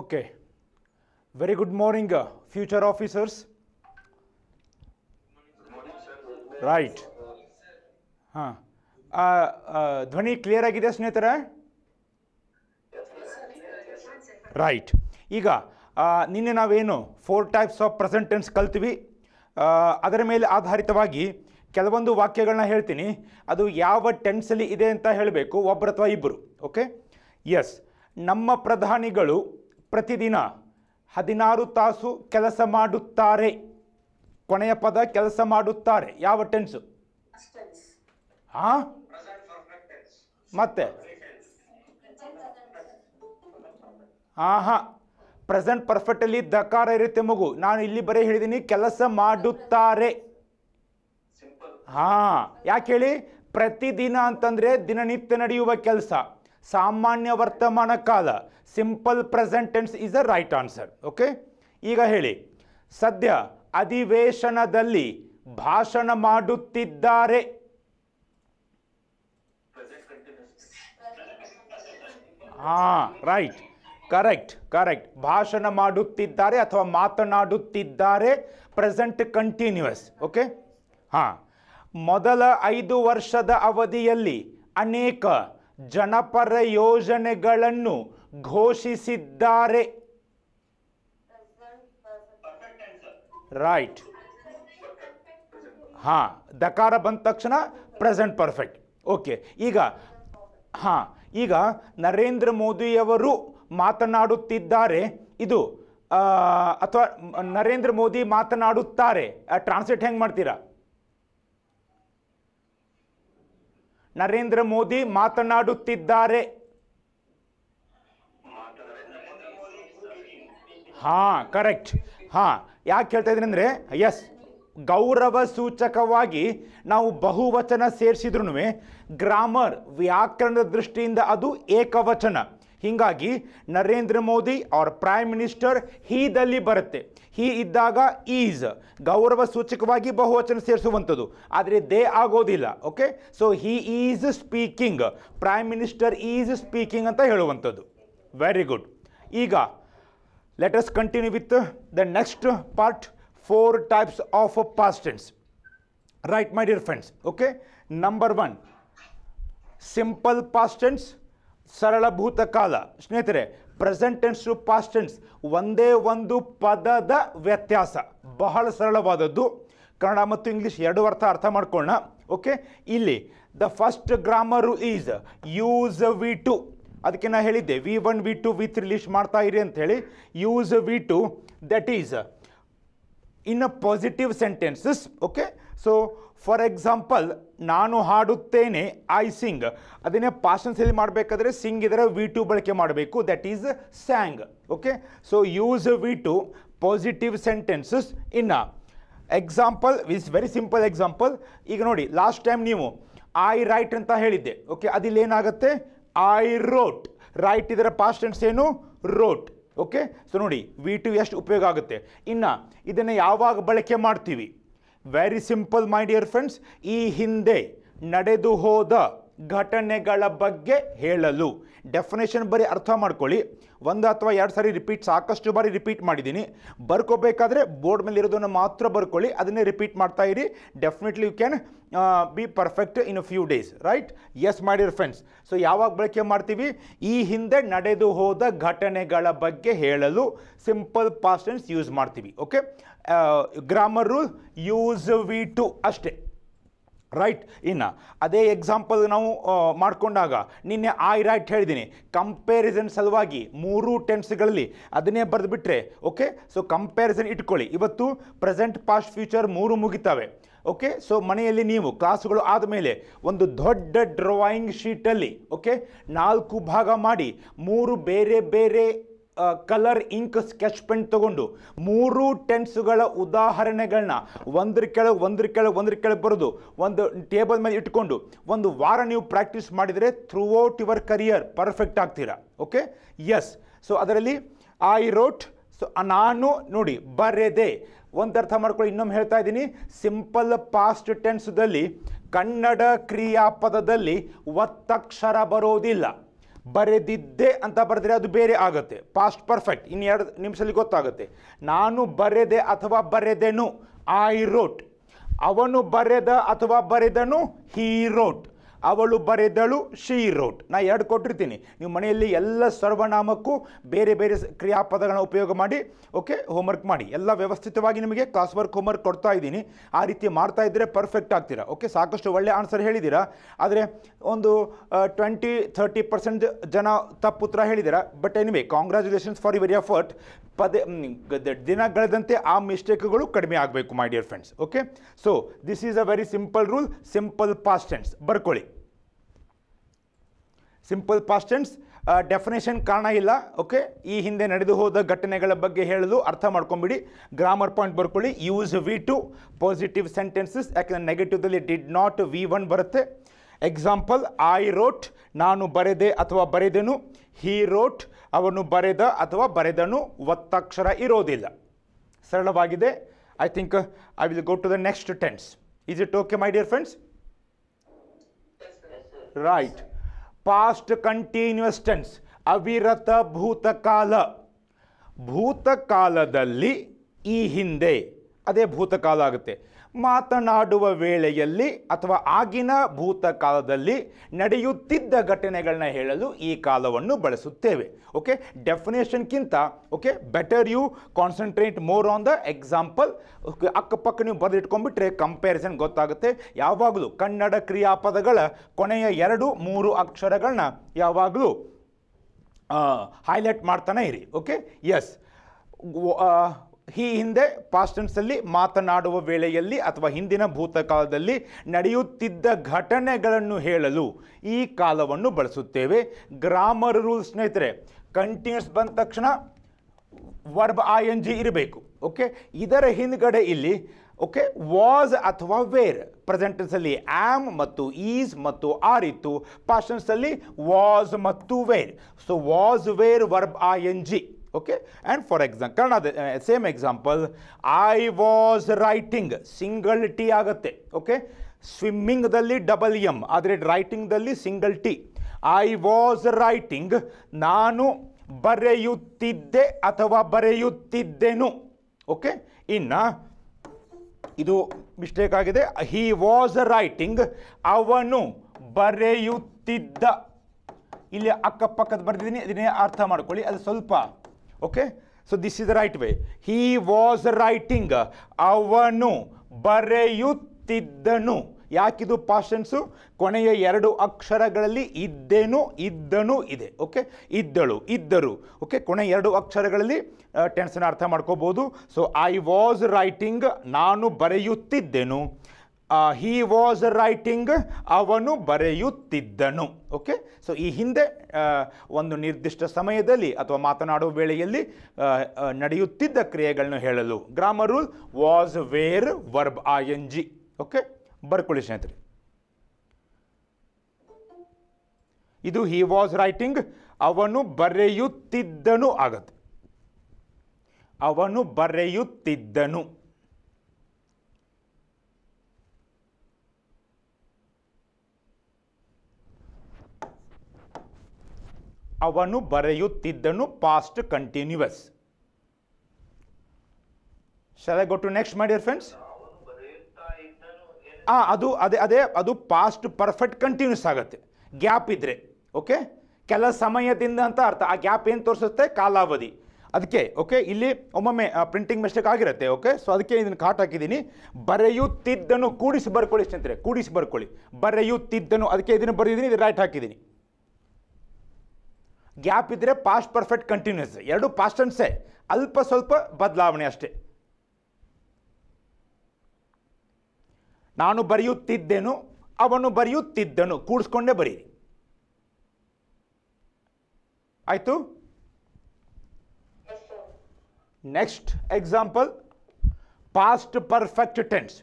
Okay very good morning future officers right ಹಾಂ ಧ್ವನಿ clear ಆಗಿದೆ ಸ್ನೇಹಿತರೆ ರೈಟ್ ಈಗ ನಿನ್ನೆ ನಾವೇನು four types of present tense ಕಲ್ತೀವಿ ಅದರ ಮೇಲೆ ಆಧಾರಿತವಾಗಿ ಕೆಲವೊಂದು ವಾಕ್ಯಗಳನ್ನ ಹೇಳ್ತೀನಿ ಅದು ಯಾವ ಟೆನ್ಸಲ್ಲಿ ಇದೆ ಅಂತ ಹೇಳಬೇಕು ಒಬ್ಬರು ಅಥವಾ ಇಬ್ಬರು ಓಕೆ ಎಸ್ ನಮ್ಮ ಪ್ರಧಾನಿಗಳು ಪ್ರತಿದಿನ ಹದಿನಾರು ತಾಸು ಕೆಲಸ ಮಾಡುತ್ತಾರೆ ಕೊನೆಯ ಪದ ಕೆಲಸ ಮಾಡುತ್ತಾರೆ ಯಾವ ಟೆನ್ಸು ಹಾ ಮತ್ತೆ ಹಾಂ ಹಾಂ ಪ್ರೆಸೆಂಟ್ ಪರ್ಫೆಕ್ಟಲ್ಲಿ ದಕಾರ ಇರುತ್ತೆ ಮಗು ನಾನು ಇಲ್ಲಿ ಬರೀ ಹೇಳಿದ್ದೀನಿ ಕೆಲಸ ಮಾಡುತ್ತಾರೆ ಹಾ ಯಾಕೆ ಹೇಳಿ ಪ್ರತಿದಿನ ಅಂತಂದ್ರೆ ದಿನನಿತ್ಯ ನಡೆಯುವ ಕೆಲಸ ಸಾಮಾನ್ಯ ವರ್ತಮಾನ ಕಾಲ simple present tense is a right answer okay ಈಗ ಹೇಳಿ ಸದ್ಯ ಅಧಿವೇಶನದಲ್ಲಿ ಭಾಷಣ ಮಾಡುತ್ತಿದ್ದಾರೆ ಹಾ ರೈಟ್ ಕರೆಕ್ಟ್ ಕರೆಕ್ಟ್ ಭಾಷಣ ಮಾಡುತ್ತಿದ್ದಾರೆ ಅಥವಾ ಮಾತನಾಡುತ್ತಿದ್ದಾರೆ ಪ್ರೆಸೆಂಟ್ ಕಂಟಿನ್ಯೂಸ್ ಓಕೆ ಹಾ ಮೊದಲ ಐದು ವರ್ಷದ ಅವಧಿಯಲ್ಲಿ ಅನೇಕ ಜನಪರ ಯೋಜನೆಗಳನ್ನು ಘೋಷಿಸಿದ್ದಾರೆ ರೈಟ್ ಹಾ ದಕಾರ ಬಂದ ತಕ್ಷಣ ಪ್ರೆಸೆಂಟ್ ಪರ್ಫೆಕ್ಟ್ ಓಕೆ ಈಗ ಹಾ ಈಗ ನರೇಂದ್ರ ಮೋದಿಯವರು ಮಾತನಾಡುತ್ತಿದ್ದಾರೆ ಇದು ಅಥವಾ ನರೇಂದ್ರ ಮೋದಿ ಮಾತನಾಡುತ್ತಾರೆ ಟ್ರಾನ್ಸ್ಲೇಟ್ ಹೆಂಗೆ ಮಾಡ್ತೀರಾ ನರೇಂದ್ರ ಮೋದಿ ಮಾತನಾಡುತ್ತಿದ್ದಾರೆ ಹಾ ಕರೆಕ್ಟ್ ಹಾ ಯಾಕೆ ಹೇಳ್ತಾ ಇದ್ದೀನಿ ಅಂದರೆ ಎಸ್ ಗೌರವ ಸೂಚಕವಾಗಿ ನಾವು ಬಹುವಚನ ಸೇರಿಸಿದ್ರು ಗ್ರಾಮರ್ ವ್ಯಾಕರಣದ ದೃಷ್ಟಿಯಿಂದ ಅದು ಏಕವಚನ ಹೀಗಾಗಿ Narendra Modi are prime minister ಹೀದಲ್ಲಿ ಬರುತ್ತೆ ಹೀ ಇದ್ದಾಗ ಈಸ್ ಗೌರವ ಸೂಚಕವಾಗಿ ಬಹುವಚನ ಸೇರಿಸುವಂಥದ್ದು ಆದರೆ ದೇ ಆಗೋದಿಲ್ಲ okay so he is speaking prime minister is speaking ಅಂತ ಹೇಳುವಂಥದ್ದು ವೆರಿ ಗುಡ್ ಈಗ let's continue with the next part four types of past tense right my dear friends okay number one simple past tense ಸರಳಭೂತ ಕಾಲ ಸ್ನೇಹಿತರೆ present to past tense ಒಂದೇ ಒಂದು ಪದದ ವ್ಯತ್ಯಾಸ ಬಹಳ ಸರಳವಾದದ್ದು ಕನ್ನಡ ಮತ್ತು ಇಂಗ್ಲೀಷ್ ಎರಡು ಅರ್ಥ ಅರ್ಥ ಮಾಡ್ಕೊಳ್ಳೋಣ ಓಕೆ ಇಲ್ಲಿ the first grammar is use V two ಅದಕ್ಕೆ ನಾನು ಹೇಳಿದ್ದೆ V one V two with release ಮಾಡ್ತಾ ಇರಿ ಹೇಳಿ use V two that is in a positive sentences okay so for example ನಾನು ಹಾಡುತ್ತೇನೆ ಐ ಸಿಂಗ್ ಅದನ್ನೇ ಎಲ್ಲಿ ಮಾಡಬೇಕಾದ್ರೆ ಸಿಂಗ್ ಇದರ ವಿ ಟು ಬಳಕೆ ಮಾಡಬೇಕು that is sang okay so use V two positive sentences ಇನ್ನ example is very simple example ಈಗ ನೋಡಿ ಲಾಸ್ಟ್ ಟೈಮ್ ನೀವು ಐ ರೈಟ್ ಅಂತ ಹೇಳಿದ್ದೆ ಓಕೆ ಅದಿಲ್ಲಿ ಏನಾಗುತ್ತೆ ಐ ರೋಟ್ ರೈಟ್ ಇದರ ಟೆನ್ಸ್ ಏನು ರೋಟ್ ಓಕೆ ಸೊ ನೋಡಿ ವಿ ಟು ಎಷ್ಟು ಉಪಯೋಗ ಆಗುತ್ತೆ ಇನ್ನು ಇದನ್ನು ಯಾವಾಗ ಬಳಕೆ ಮಾಡ್ತೀವಿ very simple my dear friends ಈ ಹಿಂದೆ ನಡೆದು ಹೋದ ಘಟನೆಗಳ ಬಗ್ಗೆ ಹೇಳಲು ಡೆಫಿನೇಷನ್ ಬರೀ ಅರ್ಥ ಮಾಡ್ಕೊಳ್ಳಿ ಒಂದು ಅಥವಾ ಎರಡು ಸಾರಿ ರಿಪೀಟ್ ಸಾಕಷ್ಟು ಬಾರಿ ರಿಪೀಟ್ ಮಾಡಿದ್ದೀನಿ ಬರ್ಕೋಬೇಕಾದ್ರೆ ಬೋರ್ಡ್ ಮೇಲೆ ಇರೋದನ್ನು ಮಾತ್ರ ಬರ್ಕೊಳ್ಳಿ ಅದನ್ನೇ ರಿಪೀಟ್ ಮಾಡ್ತಾ ಇರಿ definitely you can be perfect in a few days right yes my dear friends so ಯಾವಾಗ ಬಳಕೆ ಮಾಡ್ತೀವಿ ಈ ಹಿಂದೆ ನಡೆದು ಹೋದ ಘಟನೆಗಳ ಬಗ್ಗೆ ಹೇಳಲು ಸಿಂಪಲ್ ಪಾಸ್ಟೆನ್ಸ್ ಯೂಸ್ ಮಾಡ್ತೀವಿ okay grammar use V two ಅಷ್ಟೇ ರೈಟ್ ಇನ್ನು ಅದೇ ಎಕ್ಸಾಂಪಲ್ ನಾವು ಮಾಡಿಕೊಂಡಾಗ ನಿನ್ನೆ ಐ ರೈಟ್ ಹೇಳಿದ್ದೀನಿ ಕಂಪ್ಯಾರಿಸನ್ ಸಲುವಾಗಿ ಮೂರು ಟೆನ್ಸ್ಗಳಲ್ಲಿ ಅದನ್ನೇ ಬರೆದುಬಿಟ್ರೆ ಓಕೆ ಸೊ ಕಂಪ್ಯಾರಿಸನ್ ಇಟ್ಕೊಳ್ಳಿ ಇವತ್ತು ಪ್ರೆಸೆಂಟ್ ಪಾಸ್ಟ್ ಫ್ಯೂಚರ್ ಮೂರು ಮುಗಿತಾವೆ ಓಕೆ ಸೊ ಮನೆಯಲ್ಲಿ ನೀವು ಕ್ಲಾಸುಗಳು ಆದಮೇಲೆ ಒಂದು ದೊಡ್ಡ ಡ್ರಾಯಿಂಗ್ ಶೀಟಲ್ಲಿ ಓಕೆ ನಾಲ್ಕು ಭಾಗ ಮಾಡಿ ಮೂರು ಬೇರೆ ಬೇರೆ ಕಲರ್ ಇಂಕ್ ಸ್ಕೆಚ್ ಪೆನ್ ತಗೊಂಡು ಮೂರು ಟೆನ್ಸ್ಗಳ ಉದಾಹರಣೆಗಳನ್ನ ಒಂದ್ರ ಕೆಳಗೆ ಒಂದ್ರ ಕೆಳಗೆ ಒಂದ್ರ ಕೆಳಗೆ ಬರೆದು ಒಂದು ಟೇಬಲ್ ಮೇಲೆ ಇಟ್ಕೊಂಡು ಒಂದು ವಾರ ನೀವು ಪ್ರಾಕ್ಟೀಸ್ ಮಾಡಿದರೆ throughout your career perfect ಆಗ್ತೀರಾ ಓಕೆ ಎಸ್ ಸೊ ಅದರಲ್ಲಿ ಐ ರೋಟ್ ಸೊ ನಾನು ನೋಡಿ ಬರೆದೆ ಒಂದು ಅರ್ಥ ಮಾಡ್ಕೊಳ್ಳಿ ಇನ್ನೊಮ್ಮೆ ಹೇಳ್ತಾ ಇದ್ದೀನಿ ಸಿಂಪಲ್ ಪಾಸ್ಟ್ ಟೆನ್ಸ್ದಲ್ಲಿ ಕನ್ನಡ ಕ್ರಿಯಾಪದದಲ್ಲಿ ಒತ್ತಕ್ಷರ ಬರೋದಿಲ್ಲ ಬರೆದಿದ್ದೆ ಅಂತ ಬರೆದ್ರೆ ಅದು ಬೇರೆ ಆಗುತ್ತೆ ಪಾಸ್ಟ್ ಪರ್ಫೆಕ್ಟ್ ಇನ್ನು ಎರಡು ನಿಮಿಷದಲ್ಲಿ ಗೊತ್ತಾಗುತ್ತೆ ನಾನು ಬರೆದೆ ಅಥವಾ ಬರೆದೆನು ಐ ರೋಟ್ ಅವನು ಬರೆದ ಅಥವಾ ಬರೆದನು ಹೀ ರೋಟ್ ಅವಳು ಬರೆದಳು ಶೀ ರೋಟ್ ನಾ ಎರಡು ಕೊಟ್ಟಿರ್ತೀನಿ ನೀವು ಮನೆಯಲ್ಲಿ ಎಲ್ಲ ಸರ್ವನಾಮಕ್ಕೂ ಬೇರೆ ಬೇರೆ ಕ್ರಿಯಾಪದಗಳನ್ನ ಉಪಯೋಗ ಮಾಡಿ ಓಕೆ ಹೋಮ್ವರ್ಕ್ ಮಾಡಿ ಎಲ್ಲ ವ್ಯವಸ್ಥಿತವಾಗಿ ನಿಮಗೆ ಕ್ಲಾಸ್ ವರ್ಕ್ ಹೋಮ್ವರ್ಕ್ ಕೊಡ್ತಾ ಇದ್ದೀನಿ ಆ ರೀತಿ ಮಾಡ್ತಾ ಇದ್ದರೆ ಪರ್ಫೆಕ್ಟ್ ಆಗ್ತೀರಾ ಓಕೆ ಸಾಕಷ್ಟು ಒಳ್ಳೆ ಆನ್ಸರ್ ಹೇಳಿದ್ದೀರಾ ಆದರೆ ಒಂದು ಟ್ವೆಂಟಿ ಥರ್ಟಿ ಪರ್ಸೆಂಟ್ ಜನ ತಪ್ಪು ಉತ್ತರ ಹೇಳಿದ್ದೀರಾ but anyway congratulations for your effort ಪದೇ ದಿನ ಆ ಮಿಸ್ಟೇಕ್ಗಳು ಕಡಿಮೆ ಆಗಬೇಕು my dear friends okay so this is a very simple rule simple past tense ಬರ್ಕೊಳ್ಳಿ ಸಿಂಪಲ್ ಪಾಸ್ಟ್ ಡೆಫಿನೇಷನ್ ಕಾರಣ ಇಲ್ಲ ಓಕೆ ಈ ಹಿಂದೆ ನಡೆದು ಹೋದ ಘಟನೆಗಳ ಬಗ್ಗೆ ಹೇಳಲು ಅರ್ಥ ಮಾಡ್ಕೊಂಬಿಡಿ ಗ್ರಾಮರ್ ಪಾಯಿಂಟ್ ಬರ್ಕೊಳ್ಳಿ use V two positive sentences ಯಾಕೆಂದರೆ ನೆಗೆಟಿವ್ದಲ್ಲಿ ಡಿಡ್ ನಾಟ್ ವಿ ಒನ್ ಬರುತ್ತೆ ಎಕ್ಸಾಂಪಲ್ ಐ ರೋಟ್ ನಾನು ಬರೆದೆ ಅಥವಾ ಬರೆದೆನು ಹೀ ರೋಟ್ ಅವನು ಬರೆದ ಅಥವಾ ಬರೆದನು ಒತ್ತಕ್ಷರ ಇರೋದಿಲ್ಲ ಸರಳವಾಗಿದೆ I think I will go to the next tense is it okay my dear friends right past continuous tense ಅವಿರತ ಭೂತಕಾಲ ಭೂತಕಾಲದಲ್ಲಿ ಈ ಹಿಂದೆ ಅದೇ ಭೂತಕಾಲ ಆಗುತ್ತೆ ಮಾತನಾಡುವ ವೇಳೆಯಲ್ಲಿ ಅಥವಾ ಆಗಿನ ಭೂತಕಾಲದಲ್ಲಿ ನಡೆಯುತ್ತಿದ್ದ ಘಟನೆಗಳನ್ನ ಹೇಳಲು ಈ ಕಾಲವನ್ನು ಬಳಸುತ್ತೇವೆ ಓಕೆ ಡೆಫಿನೇಷನ್ಗಿಂತ okay better you concentrate more on the example ಅಕ್ಕಪಕ್ಕ ನೀವು ಬರೆದಿಟ್ಕೊಂಡ್ಬಿಟ್ರೆ ಕಂಪ್ಯಾರಿಸನ್ ಗೊತ್ತಾಗುತ್ತೆ ಯಾವಾಗಲೂ ಕನ್ನಡ ಕ್ರಿಯಾಪದಗಳ ಕೊನೆಯ ಎರಡು ಮೂರು ಅಕ್ಷರಗಳನ್ನ ಯಾವಾಗಲೂ ಹೈಲೈಟ್ ಮಾಡ್ತಾನೆ ಇರಿ ಓಕೆ ಎಸ್ ಈ ಹಿಂದೆ ಪಾಸ್ಟೆನ್ಸಲ್ಲಿ ಮಾತನಾಡುವ ವೇಳೆಯಲ್ಲಿ ಅಥವಾ ಹಿಂದಿನ ಭೂತಕಾಲದಲ್ಲಿ ನಡೆಯುತ್ತಿದ್ದ ಘಟನೆಗಳನ್ನು ಹೇಳಲು ಈ ಕಾಲವನ್ನು ಬಳಸುತ್ತೇವೆ ಗ್ರಾಮರ್ ರೂಲ್ ಸ್ನೇಹಿತರೆ ಕಂಟಿನ್ಯೂಸ್ ಬಂದ ತಕ್ಷಣ ವರ್ಬ್ ಐ ಎನ್ ಜಿ ಇರಬೇಕು ಓಕೆ ಇದರ ಹಿಂದ್ಗಡೆ ಇಲ್ಲಿ ಓಕೆ ವಾಸ್ ಅಥವಾ ವೇರ್ ಪ್ರೆಸೆಂಟೆನ್ಸಲ್ಲಿ ಆಮ್ ಮತ್ತು ಈಸ್ ಮತ್ತು ಆರ್ ಇತ್ತು ಪಾಸ್ಟೆನ್ಸಲ್ಲಿ ವಾಸ್ ಮತ್ತು were so was were verb I N G okay and for exam Kannada same same I was writing single T ಆಗುತ್ತೆ ಓಕೆ ಸ್ವಿಮ್ಮಿಂಗ್ದಲ್ಲಿ ಡಬಲ್ ಎಮ್ ಆದರೆ writing single T I was writing ನಾನು ಬರೆಯುತ್ತಿದ್ದೆ ಅಥವಾ ಬರೆಯುತ್ತಿದ್ದೆನು ಓಕೆ ಇನ್ನು ಇದು ಮಿಸ್ಟೇಕ್ ಆಗಿದೆ ಹಿ ವಾಸ್ ರೈಟಿಂಗ್ ಅವನು ಬರೆಯುತ್ತಿದ್ದ ಇಲ್ಲಿ ಅಕ್ಕಪಕ್ಕದ ಬರೆದಿದ್ದೀನಿ ಇದನ್ನೇ ಅರ್ಥ ಮಾಡ್ಕೊಳ್ಳಿ ಅದು ಸ್ವಲ್ಪ okay so this is the right way he was writing ಅವನು ಬರೆಯುತ್ತಿದ್ದನು ಯಾಕಿದು ಪಾಶನ್ಸು ಕೊನೆಯ ಎರಡು ಅಕ್ಷರಗಳಲ್ಲಿ ಇದ್ದೇನು ಇದ್ದನು ಇದೆ ಓಕೆ ಇದ್ದಳು ಇದ್ದರು ಓಕೆ ಕೊನೆ ಎರಡು ಅಕ್ಷರಗಳಲ್ಲಿ ಟೆನ್ಸನ್ ಅರ್ಥ ಮಾಡ್ಕೋಬೋದು ಸೊ ಐ ವಾಸ್ ರೈಟಿಂಗ್ ನಾನು ಬರೆಯುತ್ತಿದ್ದೆನು ಹಿ ವಾಸ್ ರೈಟಿಂಗ್ ಅವನು ಬರೆಯುತ್ತಿದ್ದನು ಓಕೆ ಸೊ ಈ ಹಿಂದೆ ಒಂದು ನಿರ್ದಿಷ್ಟ ಸಮಯದಲ್ಲಿ ಅಥವಾ ಮಾತನಾಡುವ ವೇಳೆಯಲ್ಲಿ ನಡೆಯುತ್ತಿದ್ದ ಕ್ರಿಯೆಗಳನ್ನು ಹೇಳಲು grammar rule was were verb I N G okay ಬರ್ಕೊಳ್ಳಿ ಸ್ನೇಹಿತರೆ ಇದು ಹಿ ವಾಸ್ ರೈಟಿಂಗ್ ಅವನು ಬರೆಯುತ್ತಿದ್ದನು ಆಗತ್ತೆ ಅವನು ಬರೆಯುತ್ತಿದ್ದನು ಅವನು ಬರೆಯುತ್ತಿದ್ದನು past continuous shall we go to next my dear friends ಆ ಅದು ಅದೇ ಅದೇ ಅದು ಪಾಸ್ಟ್ ಪರ್ಫೆಕ್ಟ್ ಕಂಟಿನ್ಯೂಸ್ ಆಗುತ್ತೆ ಗ್ಯಾಪ್ ಇದ್ರೆ ಓಕೆ ಕೆಲ ಸಮಯದಿಂದ ಅಂತ ಅರ್ಥ ಆ ಗ್ಯಾಪ್ ಏನು ತೋರಿಸುತ್ತೆ ಕಾಲಾವಧಿ ಅದಕ್ಕೆ ಓಕೆ ಇಲ್ಲಿ ಒಮ್ಮೊಮ್ಮೆ ಪ್ರಿಂಟಿಂಗ್ ಮಿಸ್ಟೇಕ್ ಆಗಿರುತ್ತೆ ಓಕೆ ಸೊ ಅದಕ್ಕೆ ಇದನ್ನು ಕಾಟ್ ಹಾಕಿದ್ದೀನಿ ಬರೆಯುತ್ತಿದ್ದನು ಕೂಡಿಸಿ ಬರ್ಕೊಳ್ಳಿ ಸ್ನೇಹಿತರೆ ಕೂಡಿಸಿ ಬರ್ಕೊಳ್ಳಿ ಬರೆಯುತ್ತಿದ್ದನು ಅದಕ್ಕೆ ಇದನ್ನು ಬರೆದಿದ್ದೀನಿ ಇದು ರೈಟ್ ಹಾಕಿದ್ದೀನಿ ಗ್ಯಾಪ್ ಇದ್ದರೆ ಪಾಸ್ಟ್ ಪರ್ಫೆಕ್ಟ್ ಕಂಟಿನ್ಯೂಸ್ ಎರಡು ಪಾಸ್ಟ್ ಅನ್ಸೆ ಅಲ್ಪ ಸ್ವಲ್ಪ ಬದಲಾವಣೆ ಅಷ್ಟೇ ನಾನು ಬರೆಯುತ್ತಿದ್ದೇನು ಅವನು ಬರೆಯುತ್ತಿದ್ದನು ಕೂಡಿಸ್ಕೊಂಡೇ ಬರೀರಿ ಆಯಿತು next example past perfect tense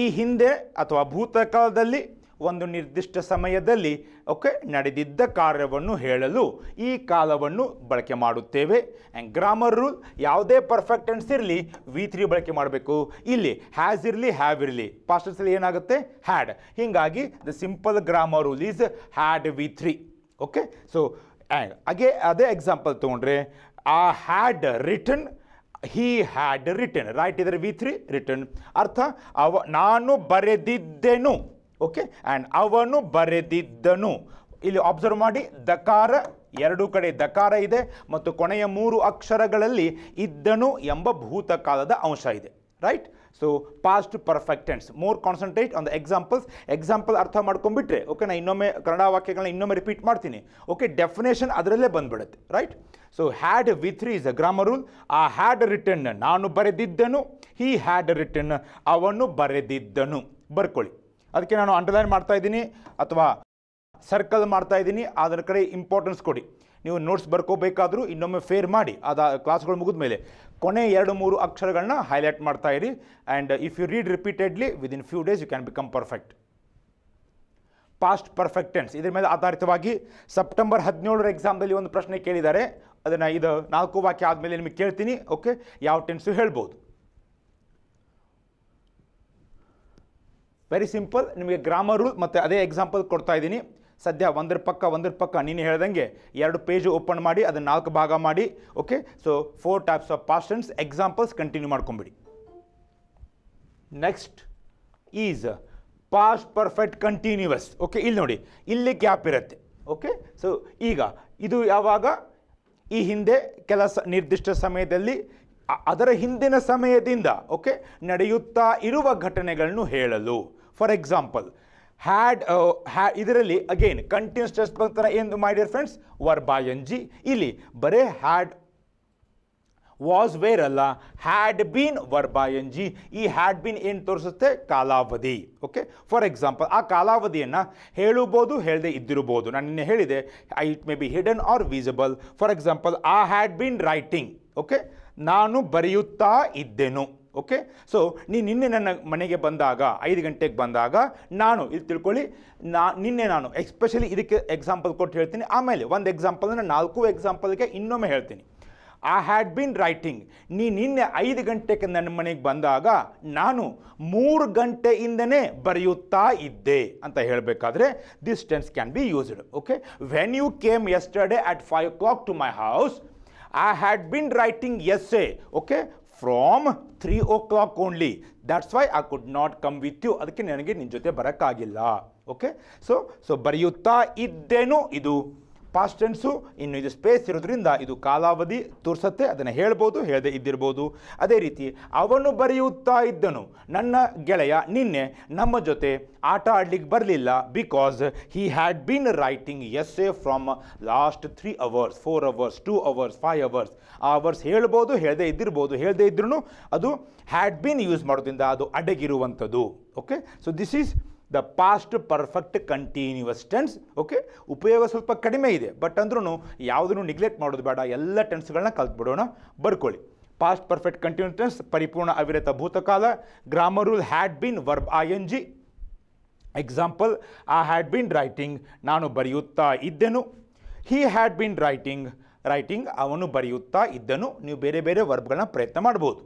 ಈ ಹಿಂದೆ ಅಥವಾ ಭೂತಕಾಲದಲ್ಲಿ ಒಂದು ನಿರ್ದಿಷ್ಟ ಸಮಯದಲ್ಲಿ ಓಕೆ ನಡೆದಿದ್ದ ಕಾರ್ಯವನ್ನು ಹೇಳಲು ಈ ಕಾಲವನ್ನು ಬಳಕೆ ಮಾಡುತ್ತೇವೆ ಆ್ಯಂಡ್ ಗ್ರಾಮರ್ ರೂಲ್ ಯಾವುದೇ ಪರ್ಫೆಕ್ಟ್ ಟೆನ್ಸ್ ಇರಲಿ ವಿ ತ್ರೀ ಬಳಕೆ ಮಾಡಬೇಕು ಇಲ್ಲಿ ಹ್ಯಾಸ್ ಇರಲಿ ಹ್ಯಾವ್ ಇರಲಿ ಪಾಸ್ಟಸ್ಲಿ ಏನಾಗುತ್ತೆ ಹ್ಯಾಡ್ ಹೀಗಾಗಿ the simple grammar rule is had V three okay so and ಅದೇ ಎಕ್ಸಾಂಪಲ್ ತೊಗೊಂಡ್ರೆ ಆ had written he had written right ಇದ್ರೆ ವಿ ತ್ರೀ ರಿಟನ್ ಅರ್ಥ ಅವ ನಾನು ಬರೆದಿದ್ದೆನು ಓಕೆ ಆ್ಯಂಡ್ ಅವನು ಬರೆದಿದ್ದನು ಇಲ್ಲಿ ಅಬ್ಸರ್ವ್ ಮಾಡಿ ದಕಾರ ಎರಡು ಕಡೆ ದಕಾರ ಇದೆ ಮತ್ತು ಕೊನೆಯ ಮೂರು ಅಕ್ಷರಗಳಲ್ಲಿ ಇದ್ದನು ಎಂಬ ಭೂತಕಾಲದ ಅಂಶ ಇದೆ right so past perfect tense more concentrate on the examples example ಅರ್ಥ ಮಾಡ್ಕೊಂಡ್ಬಿಟ್ರೆ ಓಕೆ ನಾನು ಇನ್ನೊಮ್ಮೆ ಕನ್ನಡ ವಾಕ್ಯಗಳನ್ನ ಇನ್ನೊಮ್ಮೆ ರಿಪೀಟ್ ಮಾಡ್ತೀನಿ ಓಕೆ ಡೆಫಿನೇಷನ್ ಅದರಲ್ಲೇ ಬಂದ್ಬಿಡುತ್ತೆ right so had V three is a grammar rule ಆ ಹ್ಯಾಡ್ ರಿಟರ್ನ್ ನಾನು ಬರೆದಿದ್ದನು ಹೀ ಹ್ಯಾಡ್ ರಿಟರ್ನ್ ಅವನು ಬರೆದಿದ್ದನು ಬರ್ಕೊಳ್ಳಿ ಅದಕ್ಕೆ ನಾನು ಅಂಡರ್ಲೈನ್ ಮಾಡ್ತಾ ಇದ್ದೀನಿ ಅಥವಾ ಸರ್ಕಲ್ ಮಾಡ್ತಾ ಇದ್ದೀನಿ ಅದರ ಕಡೆ ಇಂಪಾರ್ಟೆನ್ಸ್ ಕೊಡಿ ನೀವು ನೋಟ್ಸ್ ಬರ್ಕೋಬೇಕಾದರೂ ಇನ್ನೊಮ್ಮೆ ಫೇರ್ ಮಾಡಿ ಅದು ಕ್ಲಾಸ್ಗಳು ಮುಗಿದ ಮೇಲೆ ಕೊನೆ ಎರಡು ಮೂರು ಅಕ್ಷರಗಳನ್ನ ಹೈಲೈಟ್ ಮಾಡ್ತಾ ಇರಿ and if you read repeatedly within few days you can become perfect past perfect tense ಮೇಲೆ ಆಧಾರಿತವಾಗಿ ಸೆಪ್ಟೆಂಬರ್ ಹದಿನೇಳರ ಎಕ್ಸಾಮ್ದಲ್ಲಿ ಒಂದು ಪ್ರಶ್ನೆ ಕೇಳಿದ್ದಾರೆ ಅದನ್ನು ಇದು ನಾಲ್ಕು ವಾಕ್ಯ ಆದಮೇಲೆ ನಿಮಗೆ ಕೇಳ್ತೀನಿ ಓಕೆ ಯಾವ ಟೆನ್ಸು ಹೇಳ್ಬೋದು ವೆರಿ ಸಿಂಪಲ್ ನಿಮಗೆ ಗ್ರಾಮರ್ ಮತ್ತು ಅದೇ ಎಕ್ಸಾಂಪಲ್ ಕೊಡ್ತಾ ಇದ್ದೀನಿ ಸದ್ಯ ಒಂದರ ಪಕ್ಕ ಒಂದರ ಪಕ್ಕ ನೀನು ಹೇಳ್ದಂಗೆ ಎರಡು ಪೇಜ್ ಓಪನ್ ಮಾಡಿ ಅದನ್ನ ನಾಲ್ಕು ಭಾಗ ಮಾಡಿ okay so four types of past tense examples continue ಮಾಡ್ಕೊಂಬಿಡಿ next is past perfect continuous okay ಇಲ್ಲಿ ನೋಡಿ ಇಲ್ಲಿ ಗ್ಯಾಪ್ ಇರುತ್ತೆ ಓಕೆ ಸೊ ಈಗ ಇದು ಯಾವಾಗ ಈ ಹಿಂದೆ ಕೆಲಸ ನಿರ್ದಿಷ್ಟ ಸಮಯದಲ್ಲಿ ಅದರ ಹಿಂದಿನ ಸಮಯದಿಂದ ಓಕೆ ನಡೆಯುತ್ತಾ ಇರುವ ಘಟನೆಗಳನ್ನು ಹೇಳಲು ಫಾರ್ ಎಕ್ಸಾಂಪಲ್ ಹ್ಯಾಡ್ ಹ್ಯಾ ಇದರಲ್ಲಿ ಅಗೇನ್ ಕಂಟಿನ್ಯೂಸ್ ಟೆಸ್ಟ್ ಬರ್ತಾರೆ ಏನು my dear friends verb I N G ಇಲ್ಲಿ ಬರೇ ಹ್ಯಾಡ್ ವಾಸ್ ವೇರ್ ಅಲ್ಲ had been verb I N G ಈ ಹ್ಯಾಡ್ ಬೀನ್ ಏನು ತೋರಿಸುತ್ತೆ ಕಾಲಾವಧಿ ಓಕೆ ಫಾರ್ ಎಕ್ಸಾಂಪಲ್ ಆ ಕಾಲಾವಧಿಯನ್ನು ಹೇಳಬಹುದು ಹೇಳದೆ ಇದ್ದಿರಬಹುದು ನಾನು ನಿನ್ನೆ ಹೇಳಿದೆ I it may be hidden or visible for example I had been writing okay ನಾನು ಬರೆಯುತ್ತಾ ಇದ್ದೆನು ಓಕೆ ಸೊ ನೀ ನಿನ್ನೆ ನನ್ನ ಮನೆಗೆ ಬಂದಾಗ ಐದು ಗಂಟೆಗೆ ಬಂದಾಗ ನಾನು ಇದು ತಿಳ್ಕೊಳ್ಳಿ ನಾ ನಿನ್ನೆ ನಾನು ಎಸ್ಪೆಷಲಿ ಇದಕ್ಕೆ ಎಕ್ಸಾಂಪಲ್ ಕೊಟ್ಟು ಹೇಳ್ತೀನಿ ಆಮೇಲೆ ಒಂದು ಎಕ್ಸಾಂಪಲ್ ನಾನು ನಾಲ್ಕು ಎಕ್ಸಾಂಪಲ್ಗೆ ಇನ್ನೊಮ್ಮೆ ಹೇಳ್ತೀನಿ ಐ ಹ್ಯಾಡ್ ಬಿನ್ ರೈಟಿಂಗ್ ನೀ ನಿನ್ನೆ ಐದು ಗಂಟೆಗೆ ನನ್ನ ಮನೆಗೆ ಬಂದಾಗ ನಾನು ಮೂರು ಗಂಟೆಯಿಂದನೇ ಬರೆಯುತ್ತಾ ಇದ್ದೆ ಅಂತ ಹೇಳಬೇಕಾದ್ರೆ this tense can be used okay when you came yesterday at five o'clock to my house I had been writing essay okay from three o'clock only that's why I could not come with you ಅದಕ್ಕೆ ನನಗೆ ನಿನ್ನ ಜೊತೆ ಬರೋಕ್ಕಾಗಿಲ್ಲ okay so so ಬರೆಯುತ್ತಾ ಇದ್ದೇನು ಇದು past tens ಇನ್ನು ಇದು ಸ್ಪೇಸ್ ಇರೋದ್ರಿಂದ ಇದು ಕಾಲಾವಧಿ ತೋರಿಸುತ್ತೆ ಅದನ್ನು ಹೇಳ್ಬೋದು ಹೇಳದೆ ಇದ್ದಿರ್ಬೋದು ಅದೇ ರೀತಿ ಅವನು ಬರೆಯುತ್ತಾ ಇದ್ದನು ನನ್ನ ಗೆಳೆಯ ನಿನ್ನೆ ನಮ್ಮ ಜೊತೆ ಆಟ ಆಡ್ಲಿಕ್ಕೆ ಬರಲಿಲ್ಲ because he had been writing essay from last three hours four hours two hours five hours ಆ ಅವರ್ಸ್ ಹೇಳ್ಬೋದು ಹೇಳದೇ ಇದ್ದಿರ್ಬೋದು ಹೇಳದೇ ಇದ್ರೂ ಅದು ಹ್ಯಾಡ್ ಬೀನ್ ಯೂಸ್ ಮಾಡೋದ್ರಿಂದ ಅದು ಅಡಗಿರುವಂಥದ್ದು okay so this is the past perfect continuous tense okay ಉಪಯೋಗ ಸ್ವಲ್ಪ ಕಡಿಮೆ ಇದೆ ಬಟ್ ಅಂದ್ರೂ ಯಾವುದನ್ನು ನಿಗ್ಲೆಕ್ಟ್ ಮಾಡೋದು ಬೇಡ ಎಲ್ಲ ಟೆನ್ಸ್ಗಳನ್ನ ಕಲ್ತ್ಬಿಡೋಣ ಬರ್ಕೊಳ್ಳಿ ಪಾಸ್ಟ್ ಪರ್ಫೆಕ್ಟ್ ಕಂಟಿನ್ಯೂಸ್ ಟೆನ್ಸ್ ಪರಿಪೂರ್ಣ ಅವಿರತ ಭೂತಕಾಲ grammar rule had been verb I N G example I had been writing ನಾನು ಬರೆಯುತ್ತಾ ಇದ್ದೆನು he had been writing writing ಅವನು ಬರೆಯುತ್ತಾ ಇದ್ದನು ನೀವು ಬೇರೆ ಬೇರೆ ವರ್ಬ್ಗಳನ್ನ ಪ್ರಯತ್ನ ಮಾಡ್ಬೋದು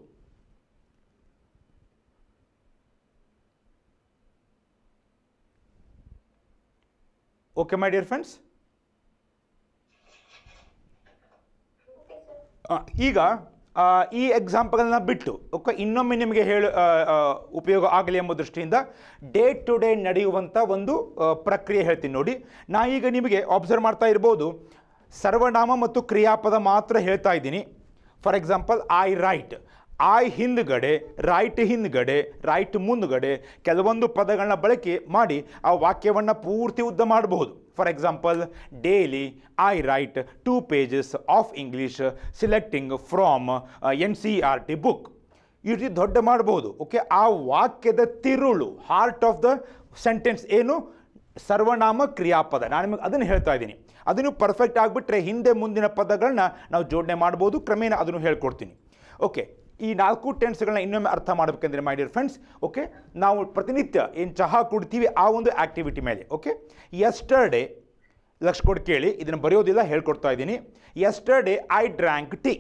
okay my dear friends uh, ಈಗ ಈ ಎಕ್ಸಾಂಪಲ್ನ ಬಿಟ್ಟು ಓಕೆ ಇನ್ನೊಮ್ಮೆ ನಿಮಗೆ ಹೇಳು ಉಪಯೋಗ ಆಗಲಿ ಎಂಬ ದೃಷ್ಟಿಯಿಂದ ಡೇ ಟು ಡೇ ನಡೆಯುವಂಥ ಒಂದು ಪ್ರಕ್ರಿಯೆ ಹೇಳ್ತೀನಿ ನೋಡಿ ನಾ ಈಗ ನಿಮಗೆ ಅಬ್ಸರ್ವ್ ಮಾಡ್ತಾ ಇರ್ಬೋದು ಸರ್ವನಾಮ ಮತ್ತು ಕ್ರಿಯಾಪದ ಮಾತ್ರ ಹೇಳ್ತಾ ಇದ್ದೀನಿ for example I write I ಹಿಂದ್ಗಡೆ ರೈಟ್ ಹಿಂದ್ಗಡೆ ರೈಟ್ ಮುಂದ್ಗಡೆ ಕೆಲವೊಂದು ಪದಗಳನ್ನ ಬಳಕೆ ಮಾಡಿ ಆ ವಾಕ್ಯವನ್ನು ಪೂರ್ತಿ ಉದ್ದ ಮಾಡಬಹುದು for example daily I write two pages of English selecting from N C R T book ಈ ರೀತಿ ದೊಡ್ಡ ಮಾಡಬಹುದು ಓಕೆ ಆ ವಾಕ್ಯದ ತಿರುಳು ಹಾರ್ಟ್ ಆಫ್ ದ ಸೆಂಟೆನ್ಸ್ ಏನು ಸರ್ವನಾಮ ಕ್ರಿಯಾಪದ ನಾನು ನಿಮಗೆ ಅದನ್ನು ಹೇಳ್ತಾ ಇದ್ದೀನಿ ಅದನ್ನು ಪರ್ಫೆಕ್ಟ್ ಆಗಿಬಿಟ್ರೆ ಹಿಂದೆ ಮುಂದಿನ ಪದಗಳನ್ನ ನಾವು ಜೋಡಣೆ ಮಾಡ್ಬೋದು ಕ್ರಮೇಣ ಅದನ್ನು ಹೇಳ್ಕೊಡ್ತೀನಿ ಓಕೆ ಈ ನಾಲ್ಕು ಟೆನ್ಸ್ ಗಳನ್ನು ಇನ್ನೊಮ್ಮೆ ಅರ್ಥ ಮಾಡ್ಬೇಕೆಂದೆನ್ ಮಾಡಿರ ಫ್ರೆಂಡ್ಸ್ ಓಕೆ ನಾವು ಪ್ರತಿನಿತ್ಯ ಏನು ಚಹಾ ಕುಡ್ತೀವಿ ಆ ಒಂದು ಆಕ್ಟಿವಿಟಿ ಮೇಲೆ ಓಕೆ ಯೆಸ್ಟರ್ಡೇ ಲಕ್ಷ್ಮರ ಹೇಳಿ ಇದನ್ನ ಬರಿಯೋದಿಲ್ಲ ಹೇಳಿ ಕೊಡ್ತಾ ಇದೀನಿ ಯೆಸ್ಟರ್ಡೇ ಐ ಡ್ರಂಕ್ ಟೀ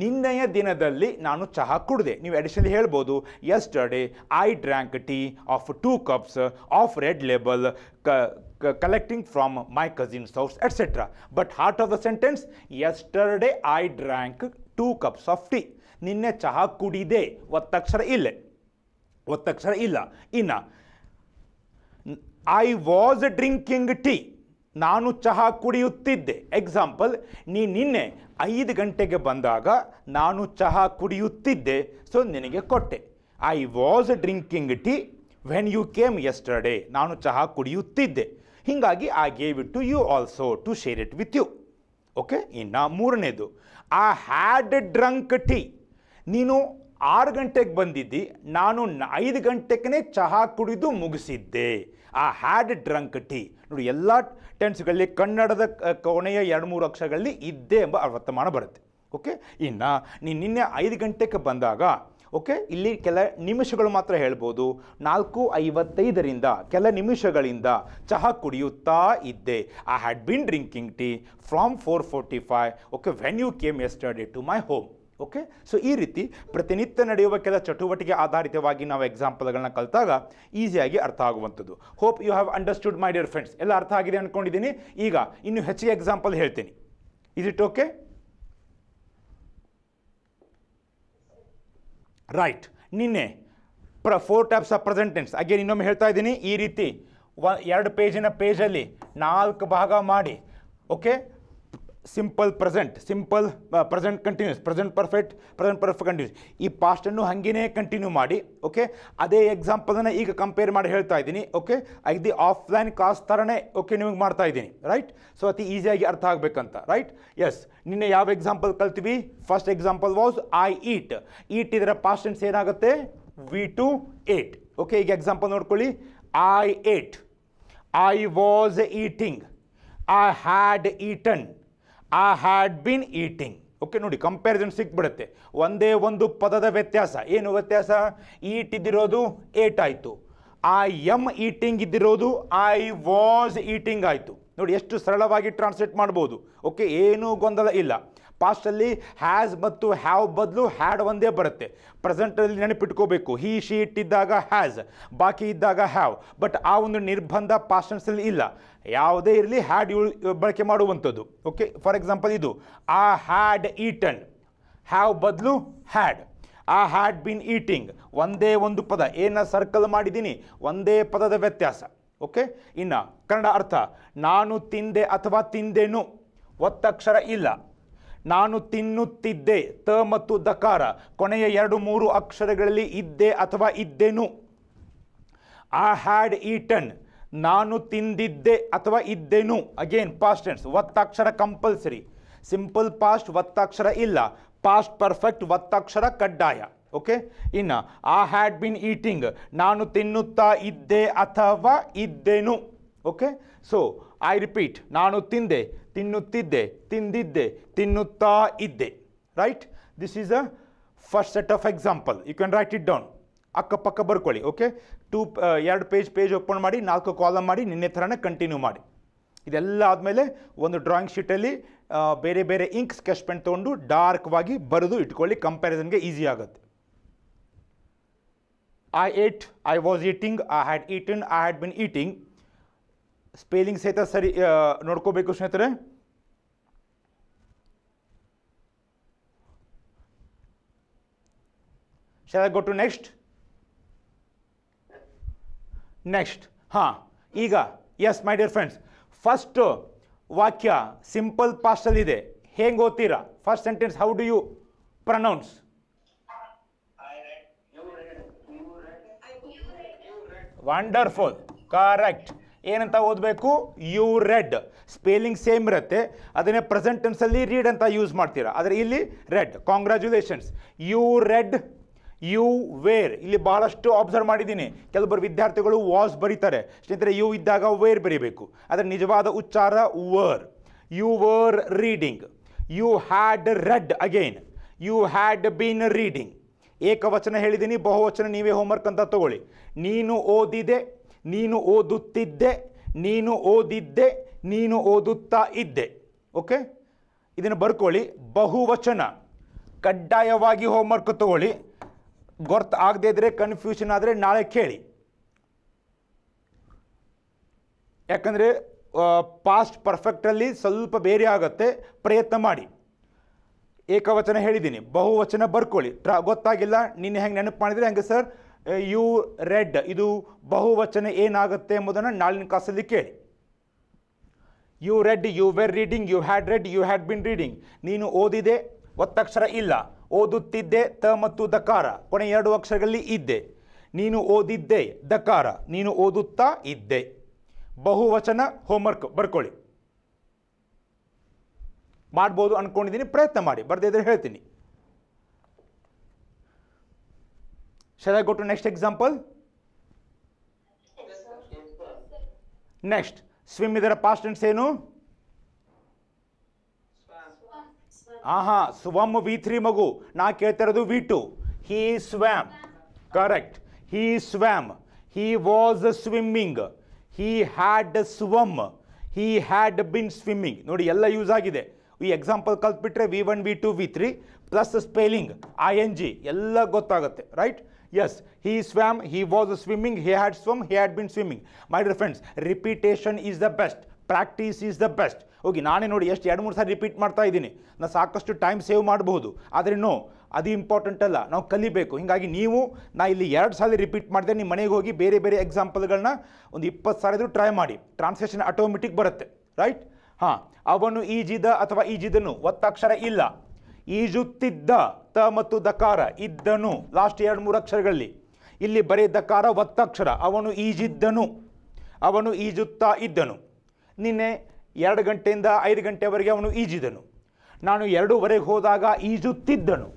ನಿನ್ನೆಯ ದಿನದಲ್ಲಿ ನಾನು ಚಹಾ ಕುಡಿದೆ ನೀವು ಅಡಿಷನಲಿ ಹೇಳಬಹುದು yesterday I drunk tea of 2 cups of red label collecting from my cousin source et cetera but heart of the sentence yesterday I drunk 2 cups of tea ನಿನ್ನೆ ಚಹಾ ಕುಡಿದೆ ಒತ್ತಕ್ಷರ ಇಲ್ಲೇ ಒತ್ತಕ್ಷರ ಇಲ್ಲ ಇನ್ನ ಐ ವಾಸ್ ಡ್ರಿಂಕಿಂಗ್ ಟೀ ನಾನು ಚಹಾ ಕುಡಿಯುತ್ತಿದ್ದೆ example ನೀ ನಿನ್ನೆ ಐದು ಗಂಟೆಗೆ ಬಂದಾಗ ನಾನು ಚಹಾ ಕುಡಿಯುತ್ತಿದ್ದೆ ಸೊ ನಿನಗೆ ಕೊಟ್ಟೆ I was drinking tea when you came yesterday ನಾನು ಚಹಾ ಕುಡಿಯುತ್ತಿದ್ದೆ ಹೀಗಾಗಿ I gave it to you also to share it with you okay ಇನ್ನು ಮೂರನೇದು ಐ ಹ್ಯಾಡ್ ಡ್ರಂಕ್ ಟೀ ನೀನು ಆರು ಗಂಟೆಗೆ ಬಂದಿದ್ದಿ ನಾನು ಐದು ಗಂಟೆಗೆ ಚಹಾ ಕುಡಿದು ಮುಗಿಸಿದ್ದೆ ಆ ಹ್ಯಾಡ್ ಡ್ರಂಕ್ ಟೀ ನೋಡಿ ಎಲ್ಲ ಟೆನ್ಸ್ಗಳಲ್ಲಿ ಕನ್ನಡದ ಕೊನೆಯ ಎರಡು ಮೂರು ಅಕ್ಷರಗಳಲ್ಲಿ ಇದ್ದೆ ಎಂಬ ವರ್ತಮಾನ ಬರುತ್ತೆ ಓಕೆ ಇನ್ನು ನೀನು ನಿನ್ನೆ ಐದು ಗಂಟೆಗೆ ಬಂದಾಗ ಓಕೆ ಇಲ್ಲಿ ಕೆಲ ನಿಮಿಷಗಳು ಮಾತ್ರ ಹೇಳ್ಬೋದು ನಾಲ್ಕು ಐವತ್ತೈದರಿಂದ ಕೆಲ ನಿಮಿಷಗಳಿಂದ ಚಹಾ ಕುಡಿಯುತ್ತಾ ಇದ್ದೆ I had been drinking tea from four forty five okay when you came yesterday to my home okay so ಈ ರೀತಿ ಪ್ರತಿನಿತ್ಯ ನಡೆಯುವ ಕೆಲ ಚಟುವಟಿಕೆ ಆಧಾರಿತವಾಗಿ ನಾವು ಎಕ್ಸಾಂಪಲ್ಗಳನ್ನ ಕಲಿತಾಗ ಈಸಿಯಾಗಿ ಅರ್ಥ ಆಗುವಂಥದ್ದು hope you have understood my dear friends ಎಲ್ಲ ಅರ್ಥ ಆಗಿದೆ ಅಂದ್ಕೊಂಡಿದ್ದೀನಿ ಈಗ ಇನ್ನು ಹೆಚ್ಚಿಗೆ ಎಕ್ಸಾಂಪಲ್ ಹೇಳ್ತೀನಿ ಇಸ್ ಇಟ್ ಓಕೆ ರೈಟ್ ನಿನ್ನೆ ಪ್ರ four types of present tense tense again ಇನ್ನೊಮ್ಮೆ ಹೇಳ್ತಾ ಇದ್ದೀನಿ ಈ ರೀತಿ ಎರಡು ಪೇಜಿನ ಪೇಜಲ್ಲಿ ನಾಲ್ಕು ಭಾಗ ಮಾಡಿ okay simple present simple present continuous present perfect present perfect continuous ಈ ಪಾಸ್ಟನ್ನು ಹಾಗೇನೇ ಕಂಟಿನ್ಯೂ ಮಾಡಿ ಓಕೆ ಅದೇ ಎಕ್ಸಾಂಪಲನ್ನು ಈಗ ಕಂಪೇರ್ ಮಾಡಿ ಹೇಳ್ತಾ ಇದ್ದೀನಿ ಓಕೆ ದಿ ಆಫ್ಲೈನ್ ಕ್ಲಾಸ್ ಥರನೇ ಓಕೆ ನಿಮಗೆ ಮಾಡ್ತಾ ಇದ್ದೀನಿ ರೈಟ್ ಸೊ ಅತಿ ಈಸಿಯಾಗಿ ಅರ್ಥ ಆಗಬೇಕಂತ ರೈಟ್ ಎಸ್ ನಿನ್ನೆ ಯಾವ ಎಕ್ಸಾಂಪಲ್ ಕಲ್ತೀವಿ first example was I eat eat ಇದರ ಪಾಸ್ಟೆನ್ಸ್ ಏನಾಗುತ್ತೆ ವಿ ಟು ಏಟ್ ಓಕೆ ಈಗ ಎಕ್ಸಾಂಪಲ್ ನೋಡ್ಕೊಳ್ಳಿ I ate I was eating I had eaten I had been eating okay ನೋಡಿ ಕಂಪ್ಯಾರಿಸನ್ ಸಿಕ್ಬಿಡುತ್ತೆ ಒಂದೇ ಒಂದು ಪದದ ವ್ಯತ್ಯಾಸ ಏನು ವ್ಯತ್ಯಾಸ ಈಟ್ ಇದ್ದಿರೋದು ಏಟ್ ಆಯಿತು ಆ ಎಮ್ ಈಟಿಂಗ್ ಇದ್ದಿರೋದು ಐ ವಾಸ್ ಈಟಿಂಗ್ ಆಯಿತು ನೋಡಿ ಎಷ್ಟು ಸರಳವಾಗಿ ಟ್ರಾನ್ಸ್ಲೇಟ್ ಮಾಡ್ಬೋದು ಓಕೆ ಏನೂ ಗೊಂದಲ ಇಲ್ಲ ಪಾಸ್ಟಲ್ಲಿ ಹ್ಯಾಸ್ ಮತ್ತು ಹ್ಯಾವ್ ಬದಲು ಹ್ಯಾಡ್ ಒಂದೇ ಬರುತ್ತೆ ಪ್ರೆಸೆಂಟಲ್ಲಿ ನೆನಪಿಟ್ಕೋಬೇಕು ಹಿ ಶಿ ಇಟ್ಟಿದ್ದಾಗ ಹ್ಯಾಸ್ ಬಾಕಿ ಇದ್ದಾಗ ಹ್ಯಾವ್ ಬಟ್ ಆ ಒಂದು ನಿರ್ಬಂಧ ಪಾಸ್ಟನ್ಸಲ್ಲಿ ಇಲ್ಲ ಯಾವುದೇ ಇರಲಿ ಹ್ಯಾಡ್ ಬಳಕೆ ಮಾಡುವಂಥದ್ದು ಓಕೆ ಫಾರ್ ಎಕ್ಸಾಂಪಲ್ ಇದು ಆ ಹ್ಯಾಡ್ ಈಟನ್ ಹ್ಯಾವ್ ಬದಲು had I had been eating ಒಂದೇ ಒಂದು ಪದ ಏನ ಸರ್ಕಲ್ ಮಾಡಿದ್ದೀನಿ ಒಂದೇ ಪದದ ವ್ಯತ್ಯಾಸ ಓಕೆ ಇನ್ನು ಕನ್ನಡ ಅರ್ಥ ನಾನು ತಿಂದೆ ಅಥವಾ ತಿಂದೆನು ಒತ್ತಕ್ಷರ ಇಲ್ಲ ನಾನು ತಿನ್ನುತ್ತಿದ್ದೆ ತ ಮತ್ತು ದಕಾರ ಕೊನೆಯ ಎರಡು ಮೂರು ಅಕ್ಷರಗಳಲ್ಲಿ ಇದ್ದೆ ಅಥವಾ ಇದ್ದೆನು ಆ ಹ್ಯಾಡ್ ಈಟನ್ ನಾನು ತಿಂದಿದ್ದೆ ಅಥವಾ ಇದ್ದೆನು ಅಗೇನ್ ಪಾಸ್ಟೆನ್ಸ್ ಒತ್ತಾಕ್ಷರ ಕಂಪಲ್ಸರಿ ಸಿಂಪಲ್ ಪಾಸ್ಟ್ ಒತ್ತಾಕ್ಷರ ಇಲ್ಲ ಪಾಸ್ಟ್ ಪರ್ಫೆಕ್ಟ್ ಒತ್ತಾಕ್ಷರ ಕಡ್ಡಾಯ ಓಕೆ ಇನ್ನು ಆ ಹ್ಯಾಡ್ ಬಿನ್ ಈಟಿಂಗ್ ನಾನು ತಿನ್ನುತ್ತಾ ಇದ್ದೆ ಅಥವಾ ಇದ್ದೆನು ಓಕೆ ಸೊ ಐ ರಿಪೀಟ್ ನಾನು ತಿಂದೆ ತಿನ್ನುತ್ತಿದ್ದೆ ತಿಂದಿದ್ದೆ ತಿನ್ನುತ್ತಾ ಇದ್ದೆ right this is a first set of example you can write it down ಅಕ್ಕಪಕ್ಕ ಬರ್ಕೊಳ್ಳಿ ಓಕೆ ಟೂ uh, ಎರಡು ಪೇಜ್ ಪೇಜ್ ಓಪನ್ ಮಾಡಿ ನಾಲ್ಕು ಕಾಲಮ್ ಮಾಡಿ ನಿನ್ನೆ ಥರನೇ ಕಂಟಿನ್ಯೂ ಮಾಡಿ ಇದೆಲ್ಲ ಆದಮೇಲೆ ಒಂದು ಡ್ರಾಯಿಂಗ್ ಶೀಟಲ್ಲಿ ಬೇರೆ ಬೇರೆ ಇಂಕ್ ಸ್ಕೆಚ್ ಪೆನ್ ತೊಗೊಂಡು ಡಾರ್ಕ್ವಾಗಿ ಬರೆದು ಇಟ್ಕೊಳ್ಳಿ ಕಂಪ್ಯಾರಿಸನ್ಗೆ ಈಸಿ ಆಗುತ್ತೆ I ate I was eating I had eaten I had been eating spelling ಸಹಿತ ಸರಿ ನೋಡ್ಕೋಬೇಕು ಸ್ನೇಹಿತರೆ ಶಾಲೆ ಗೋ ಟು ನೆಕ್ಸ್ಟ್ ನೆಕ್ಸ್ಟ್ ಹಾ ಈಗ yes my dear friends first ವಾಕ್ಯ ಸಿಂಪಲ್ ಇದೆ ಹೇಗೆ ಓದ್ತೀರಾ first sentence how do you pronounce wonderful correct ಏನಂತ ಓದಬೇಕು ಯು ರೆಡ್ ಸ್ಪೆಲ್ಲಿಂಗ್ ಸೇಮ್ ಇರುತ್ತೆ ಅದನ್ನೇ ಪ್ರೆಸೆಂಟ್ ಟೆನ್ಸಲ್ಲಿ ರೀಡ್ ಅಂತ ಯೂಸ್ ಮಾಡ್ತೀರಾ ಆದರೆ ಇಲ್ಲಿ read congratulations you read you were ಇಲ್ಲಿ ಬಹಳಷ್ಟು ಅಬ್ಸರ್ವ್ ಮಾಡಿದ್ದೀನಿ ಕೆಲವೊಬ್ಬರು ವಿದ್ಯಾರ್ಥಿಗಳು ವಾಸ್ ಬರೀತಾರೆ ಸ್ನೇಹಿತರೆ ಯು ಇದ್ದಾಗ ವೇರ್ ಬರೀಬೇಕು ಅದರ ನಿಜವಾದ ಉಚ್ಚಾರ were you were reading you had read again you had been reading ಏಕವಚನ ಹೇಳಿದ್ದೀನಿ ಬಹುವಚನ ನೀವೇ ಹೋಮ್ವರ್ಕ್ ಅಂತ ತಗೊಳ್ಳಿ ನೀನು ಓದಿದೆ ನೀನು ಓದುತ್ತಿದ್ದೆ ನೀನು ಓದಿದ್ದೆ ನೀನು ಓದುತ್ತಾ ಇದ್ದೆ ಓಕೆ ಇದನ್ನು ಬರ್ಕೊಳ್ಳಿ ಬಹುವಚನ ಕಡ್ಡಾಯವಾಗಿ ಹೋಮ್ವರ್ಕ್ ತಗೊಳ್ಳಿ ಗೊರ್ತ್ ಆಗದೇ ಇದ್ದರೆ ಕನ್ಫ್ಯೂಷನ್ ಆದರೆ ನಾಳೆ ಕೇಳಿ ಯಾಕಂದರೆ ಪಾಸ್ಟ್ ಪರ್ಫೆಕ್ಟಲ್ಲಿ ಸ್ವಲ್ಪ ಬೇರೆ ಆಗುತ್ತೆ ಪ್ರಯತ್ನ ಮಾಡಿ ಏಕವಚನ ಹೇಳಿದ್ದೀನಿ ಬಹುವಚನ ಬರ್ಕೊಳ್ಳಿ ಟ್ರಾ ಗೊತ್ತಾಗಿಲ್ಲ ನಿನ್ನೆ ಹೆಂಗೆ ನೆನಪು ಮಾಡಿದರೆ ಹೆಂಗೆ ಸರ್ ಯು ರೆಡ್ ಇದು ಬಹುವಚನ ಏನಾಗುತ್ತೆ ಎಂಬುದನ್ನು ನಾಳಿನ ಕಾಸಲ್ಲಿ ಕೇಳಿ you read you were reading you had read you had been reading ನೀನು ಓದಿದೆ ಒತ್ತಕ್ಷರ ಇಲ್ಲ ಓದುತ್ತಿದ್ದೆ ತ ಮತ್ತು ದಕಾರ ಕೊನೆ ಎರಡು ಅಕ್ಷರಗಳಲ್ಲಿ ಇದ್ದೆ ನೀನು ಓದಿದ್ದೆ ದಕಾರ ನೀನು ಓದುತ್ತಾ ಇದ್ದೆ ಬಹುವಚನ ಹೋಮ್ವರ್ಕ್ ಬರ್ಕೊಳ್ಳಿ ಮಾಡ್ಬೋದು ಅಂದ್ಕೊಂಡಿದ್ದೀನಿ ಪ್ರಯತ್ನ ಮಾಡಿ ಬರದೇ ಹೇಳ್ತೀನಿ Shall I next to next example? ಇದರ past tense ಏನು ಆಹಾ ಸ್ವಮ್ ವಿ ತ್ರೀ ಮಗು ನಾ ಕೇಳ್ತಾ ಇರೋದು V two he swam correct he swam he was swimming he had swum he had been swimming ನೋಡಿ ಎಲ್ಲ ಯೂಸ್ ಆಗಿದೆ ಈ ಎಕ್ಸಾಂಪಲ್ ಕಲ್ತ್ಬಿಟ್ರೆ V one V two V three plus spelling I N G ಎಲ್ಲ ಗೊತ್ತಾಗುತ್ತೆ right Yes, he swam, he was swimming, he had swum, he had been swimming. My dear friends, repetition is the best. Practice is the best ಹೋಗಿ ನಾನೇ ನೋಡಿ ಎಷ್ಟು ಎರಡು ಮೂರು ಸಾರಿ repeat ಮಾಡ್ತಾ ಇದ್ದೀನಿ ನಾನು ಸಾಕಷ್ಟು ಟೈಮ್ ಸೇವ್ ಮಾಡಬಹುದು ಆದರೆ ನೋ ಅದು ಇಂಪಾರ್ಟೆಂಟ್ ಅಲ್ಲ ನಾವು ಕಲಿಬೇಕು ಹೀಗಾಗಿ ನೀವು ನಾ ಇಲ್ಲಿ ಎರಡು ಸಾಲ ರಿಪೀಟ್ ಮಾಡಿದೆ ನಿಮ್ಮ ಮನೆಗೆ ಹೋಗಿ ಬೇರೆ ಬೇರೆ ಎಕ್ಸಾಂಪಲ್ಗಳನ್ನ ಒಂದು ಇಪ್ಪತ್ತು ಸಾರಿದ್ರು ಟ್ರೈ ಮಾಡಿ ಟ್ರಾನ್ಸ್ಲೇಷನ್ ಆಟೋಮೆಟಿಕ್ ಬರುತ್ತೆ ರೈಟ್ ಹಾಂ ಅವನು ಈಜಿದ ಅಥವಾ ಈಜಿದನು ಒತ್ತಕ್ಷರ ಇಲ್ಲ ಈಜುತ್ತಿದ್ದ ತ ಮತ್ತು ದಕಾರ ಇದ್ದನು ಲಾಸ್ಟ್ ಎರಡು ಮೂರು ಅಕ್ಷರಗಳಲ್ಲಿ ಇಲ್ಲಿ ಬರೀ ದಕಾರ ಒತ್ತಕ್ಷರ ಅವನು ಈಜಿದ್ದನು ಅವನು ಈಜುತ್ತಾ ಇದ್ದನು ನಿನ್ನೆ ಎರಡು ಗಂಟೆಯಿಂದ ಐದು ಗಂಟೆವರೆಗೆ ಅವನು ಈಜಿದನು ನಾನು ಎರಡೂವರೆಗೆ ಹೋದಾಗ ಈಜುತ್ತಿದ್ದನು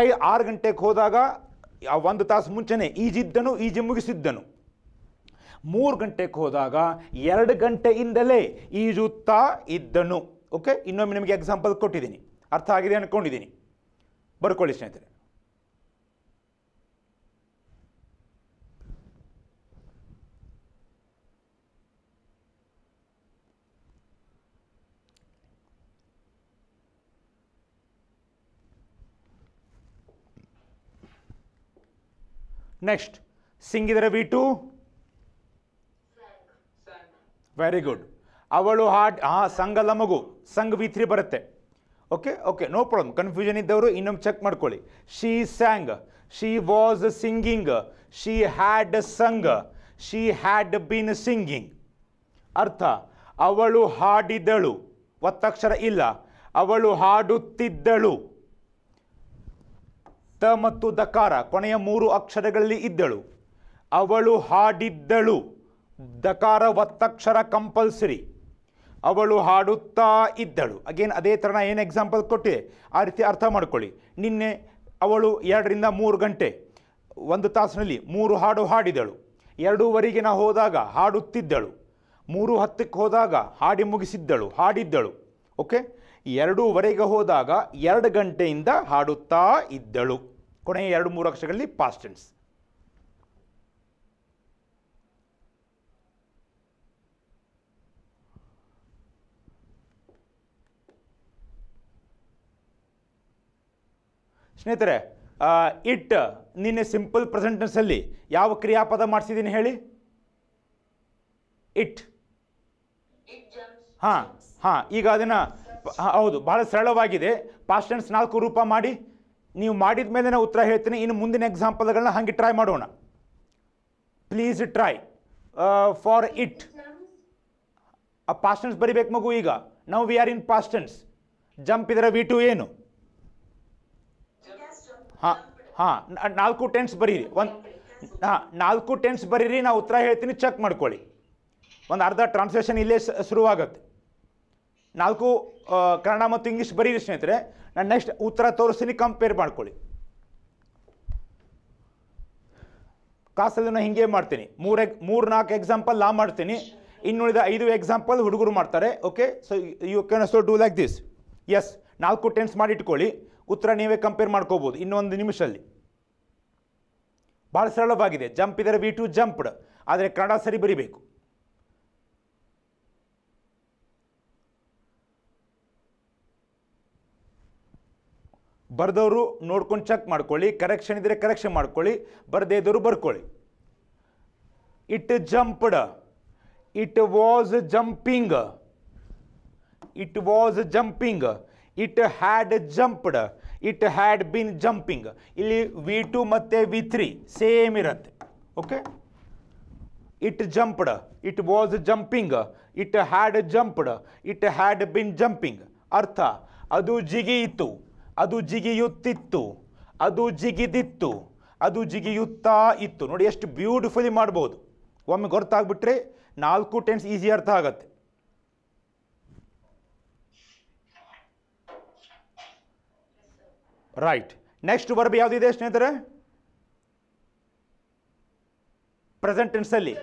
ಐ ಆರು ಗಂಟೆಗೆ ಹೋದಾಗ ಒಂದು ತಾಸು ಮುಂಚೆನೇ ಈಜಿದ್ದನು ಈಜಿ ಮುಗಿಸಿದ್ದನು ಮೂರು ಗಂಟೆಗೆ ಹೋದಾಗ ಎರಡು ಗಂಟೆಯಿಂದಲೇ ಈಜುತ್ತಾ ಇದ್ದನು ಓಕೆ ಇನ್ನೊಮ್ಮೆ ನಿಮಗೆ ಎಕ್ಸಾಂಪಲ್ ಕೊಟ್ಟಿದ್ದೀನಿ ಅರ್ಥ ಆಗಿದೆ ಅಂದ್ಕೊಂಡಿದ್ದೀನಿ ಬರ್ಕೊಳ್ಳಿ ಸ್ನೇಹಿತರೆ ನೆಕ್ಸ್ಟ್ ಸಿಂಗಿದರೆ ವಿ ಟು ವೆರಿ ಗುಡ್ ಅವಳು ಹಾಡ್ ಹಾಂ ಸಂಗಲ್ಲ ಮಗು ಸಂಗ್ ವಿ ಬರುತ್ತೆ okay okay no problem confusion ಇದ್ದವರು ಇನ್ನೊಮ್ಮೆ ಚೆಕ್ ಮಾಡ್ಕೊಳ್ಳಿ she sang she was singing she had sung she had been singing ಅರ್ಥ ಅವಳು ಹಾಡಿದಳು ಒತ್ತಕ್ಷರ ಇಲ್ಲ ಅವಳು ಹಾಡುತ್ತಿದ್ದಳು ತ ಮತ್ತು ದಕಾರ ಕೊನೆಯ ಮೂರು ಅಕ್ಷರಗಳಲ್ಲಿ ಇದ್ದಳು ಅವಳು ಹಾಡಿದ್ದಳು ದಕಾರ ಒತ್ತಕ್ಷರ ಕಂಪಲ್ಸರಿ ಅವಳು ಹಾಡುತ್ತಾ ಇದ್ದಳು ಅಗೇನ್ ಅದೇ ಥರ ಏನು ಎಕ್ಸಾಂಪಲ್ ಕೊಟ್ಟಿದೆ ಆ ರೀತಿ ಅರ್ಥ ಮಾಡ್ಕೊಳ್ಳಿ ನಿನ್ನೆ ಅವಳು ಎರಡರಿಂದ ಮೂರು ಗಂಟೆ ಒಂದು ತಾಸಿನಲ್ಲಿ ಮೂರು ಹಾಡು ಹಾಡಿದಳು ಎರಡೂವರೆಗೆ ನಾ ಹೋದಾಗ ಹಾಡುತ್ತಿದ್ದಳು ಮೂರು ಹತ್ತಕ್ಕೆ ಹೋದಾಗ ಹಾಡಿ ಮುಗಿಸಿದ್ದಳು ಹಾಡಿದ್ದಳು ಓಕೆ ಎರಡೂವರೆಗೆ ಹೋದಾಗ ಎರಡು ಗಂಟೆಯಿಂದ ಹಾಡುತ್ತಾ ಇದ್ದಳು ಕೊನೆಯ ಎರಡು ಮೂರು ಅಕ್ಷರಗಳಲ್ಲಿ ಪಾಸ್ಟೆನ್ಸ್ ಸ್ನೇಹಿತರೆ ಇಟ್ ನಿನ್ನೆ ಸಿಂಪಲ್ ಪ್ರೆಸೆಂಟ್ನೆಸ್ಸಲ್ಲಿ ಯಾವ ಕ್ರಿಯಾಪದ ಮಾಡಿಸಿದ್ದೀನಿ ಹೇಳಿ ಇಟ್ ಹಾಂ ಹಾಂ ಈಗ ಅದನ್ನು ಹೌದು ಭಾಳ ಸರಳವಾಗಿದೆ ಪಾಸ್ಟೆನ್ಸ್ ನಾಲ್ಕು ರೂಪ ಮಾಡಿ ನೀವು ಮಾಡಿದ ಮೇಲೆ ನಾನು ಉತ್ತರ ಹೇಳ್ತೀನಿ ಇನ್ನು ಮುಂದಿನ ಎಕ್ಸಾಂಪಲ್ಗಳನ್ನ ಹಾಗೆ ಟ್ರೈ ಮಾಡೋಣ ಪ್ಲೀಸ್ ಟ್ರೈ ಫಾರ್ ಇಟ್ ಆ ಪಾಸ್ಟೆನ್ಸ್ ಬರಿಬೇಕು ಮಗು ಈಗ now we are in past tense jump ಇದರ ವಿ ಟು ಏನು ಹಾಂ ಹಾಂ ನಾಲ್ಕು ಟೆನ್ಸ್ ಬರೀರಿ ಒಂದು ಹಾಂ ನಾಲ್ಕು ಟೆನ್ಸ್ ಬರೀರಿ ನಾ ಉತ್ತರ ಹೇಳ್ತೀನಿ ಚೆಕ್ ಮಾಡ್ಕೊಳ್ಳಿ ಒಂದು ಅರ್ಧ ಟ್ರಾನ್ಸ್ಲೇಷನ್ ಇಲ್ಲೇ ಶುರುವಾಗುತ್ತೆ ನಾಲ್ಕು ಕನ್ನಡ ಮತ್ತು ಇಂಗ್ಲೀಷ್ ಬರೀರಿ ಸ್ನೇಹಿತರೆ ನಾನು ನೆಕ್ಸ್ಟ್ ಉತ್ತರ ತೋರಿಸ್ತೀನಿ ಕಂಪೇರ್ ಮಾಡ್ಕೊಳ್ಳಿ ಕಾಸಲ್ಲಿ ನಾನು ಹಿಂಗೆ ಮಾಡ್ತೀನಿ ಮೂರು ಎಕ್ ಮೂರು ನಾಲ್ಕು ಎಕ್ಸಾಂಪಲ್ ನಾ ಮಾಡ್ತೀನಿ ಇನ್ನುಳಿದ ಐದು ಎಕ್ಸಾಂಪಲ್ ಹುಡುಗರು ಮಾಡ್ತಾರೆ okay so you can so do like this yes ನಾಲ್ಕು ಟೆನ್ಸ್ ಮಾಡಿಟ್ಕೊಳ್ಳಿ ಉತ್ತರ ನೀವೇ ಕಂಪೇರ್ ಮಾಡ್ಕೋಬೋದು ಇನ್ನೊಂದು ನಿಮಿಷದಲ್ಲಿ ಭಾಳ ಸರಳವಾಗಿದೆ ಜಂಪ್ ಇದರ ವಿ ಟು ಜಂಪ್ಡ್ ಆದರೆ ಕನ್ನಡ ಸರಿ ಬರಿಬೇಕು ಬರೆದವರು ನೋಡ್ಕೊಂಡು ಚೆಕ್ ಮಾಡ್ಕೊಳ್ಳಿ ಕರೆಕ್ಷನ್ ಇದ್ದರೆ ಕರೆಕ್ಷನ್ ಮಾಡ್ಕೊಳ್ಳಿ ಬರದೇ ಇದ್ದವರು ಬರ್ಕೊಳ್ಳಿ it jumped it was jumping it was jumping it had jumped it had been jumping ಇಲ್ಲಿ ವಿ ಟು ಮತ್ತು ವಿ ತ್ರೀ ಸೇಮ್ ಇರುತ್ತೆ okay it jumped it was jumping it had jumped it had been jumping ಅರ್ಥ ಅದು ಜಿಗಿಯಿತು ಅದು ಜಿಗಿಯುತ್ತಿತ್ತು ಅದು ಜಿಗಿದಿತ್ತು ಅದು ಜಿಗಿಯುತ್ತಾ ಇತ್ತು ನೋಡಿ ಎಷ್ಟು ಬ್ಯೂಟಿಫುಲಿ ಮಾಡ್ಬೋದು ಒಮ್ಮೆ ಗೊತ್ತಾಗ್ಬಿಟ್ರೆ ನಾಲ್ಕು ಟೆನ್ಸ್ ಈಸಿ ಅರ್ಥ ಆಗತ್ತೆ ರೈಟ್ ನೆಕ್ಸ್ಟ್ ವರ್ಬ್ ಯಾವುದಿದೆ ಸ್ನೇಹಿತರೆ ಪ್ರೆಸೆಂಟ್ ಟೆನ್ಸಲ್ಲಿ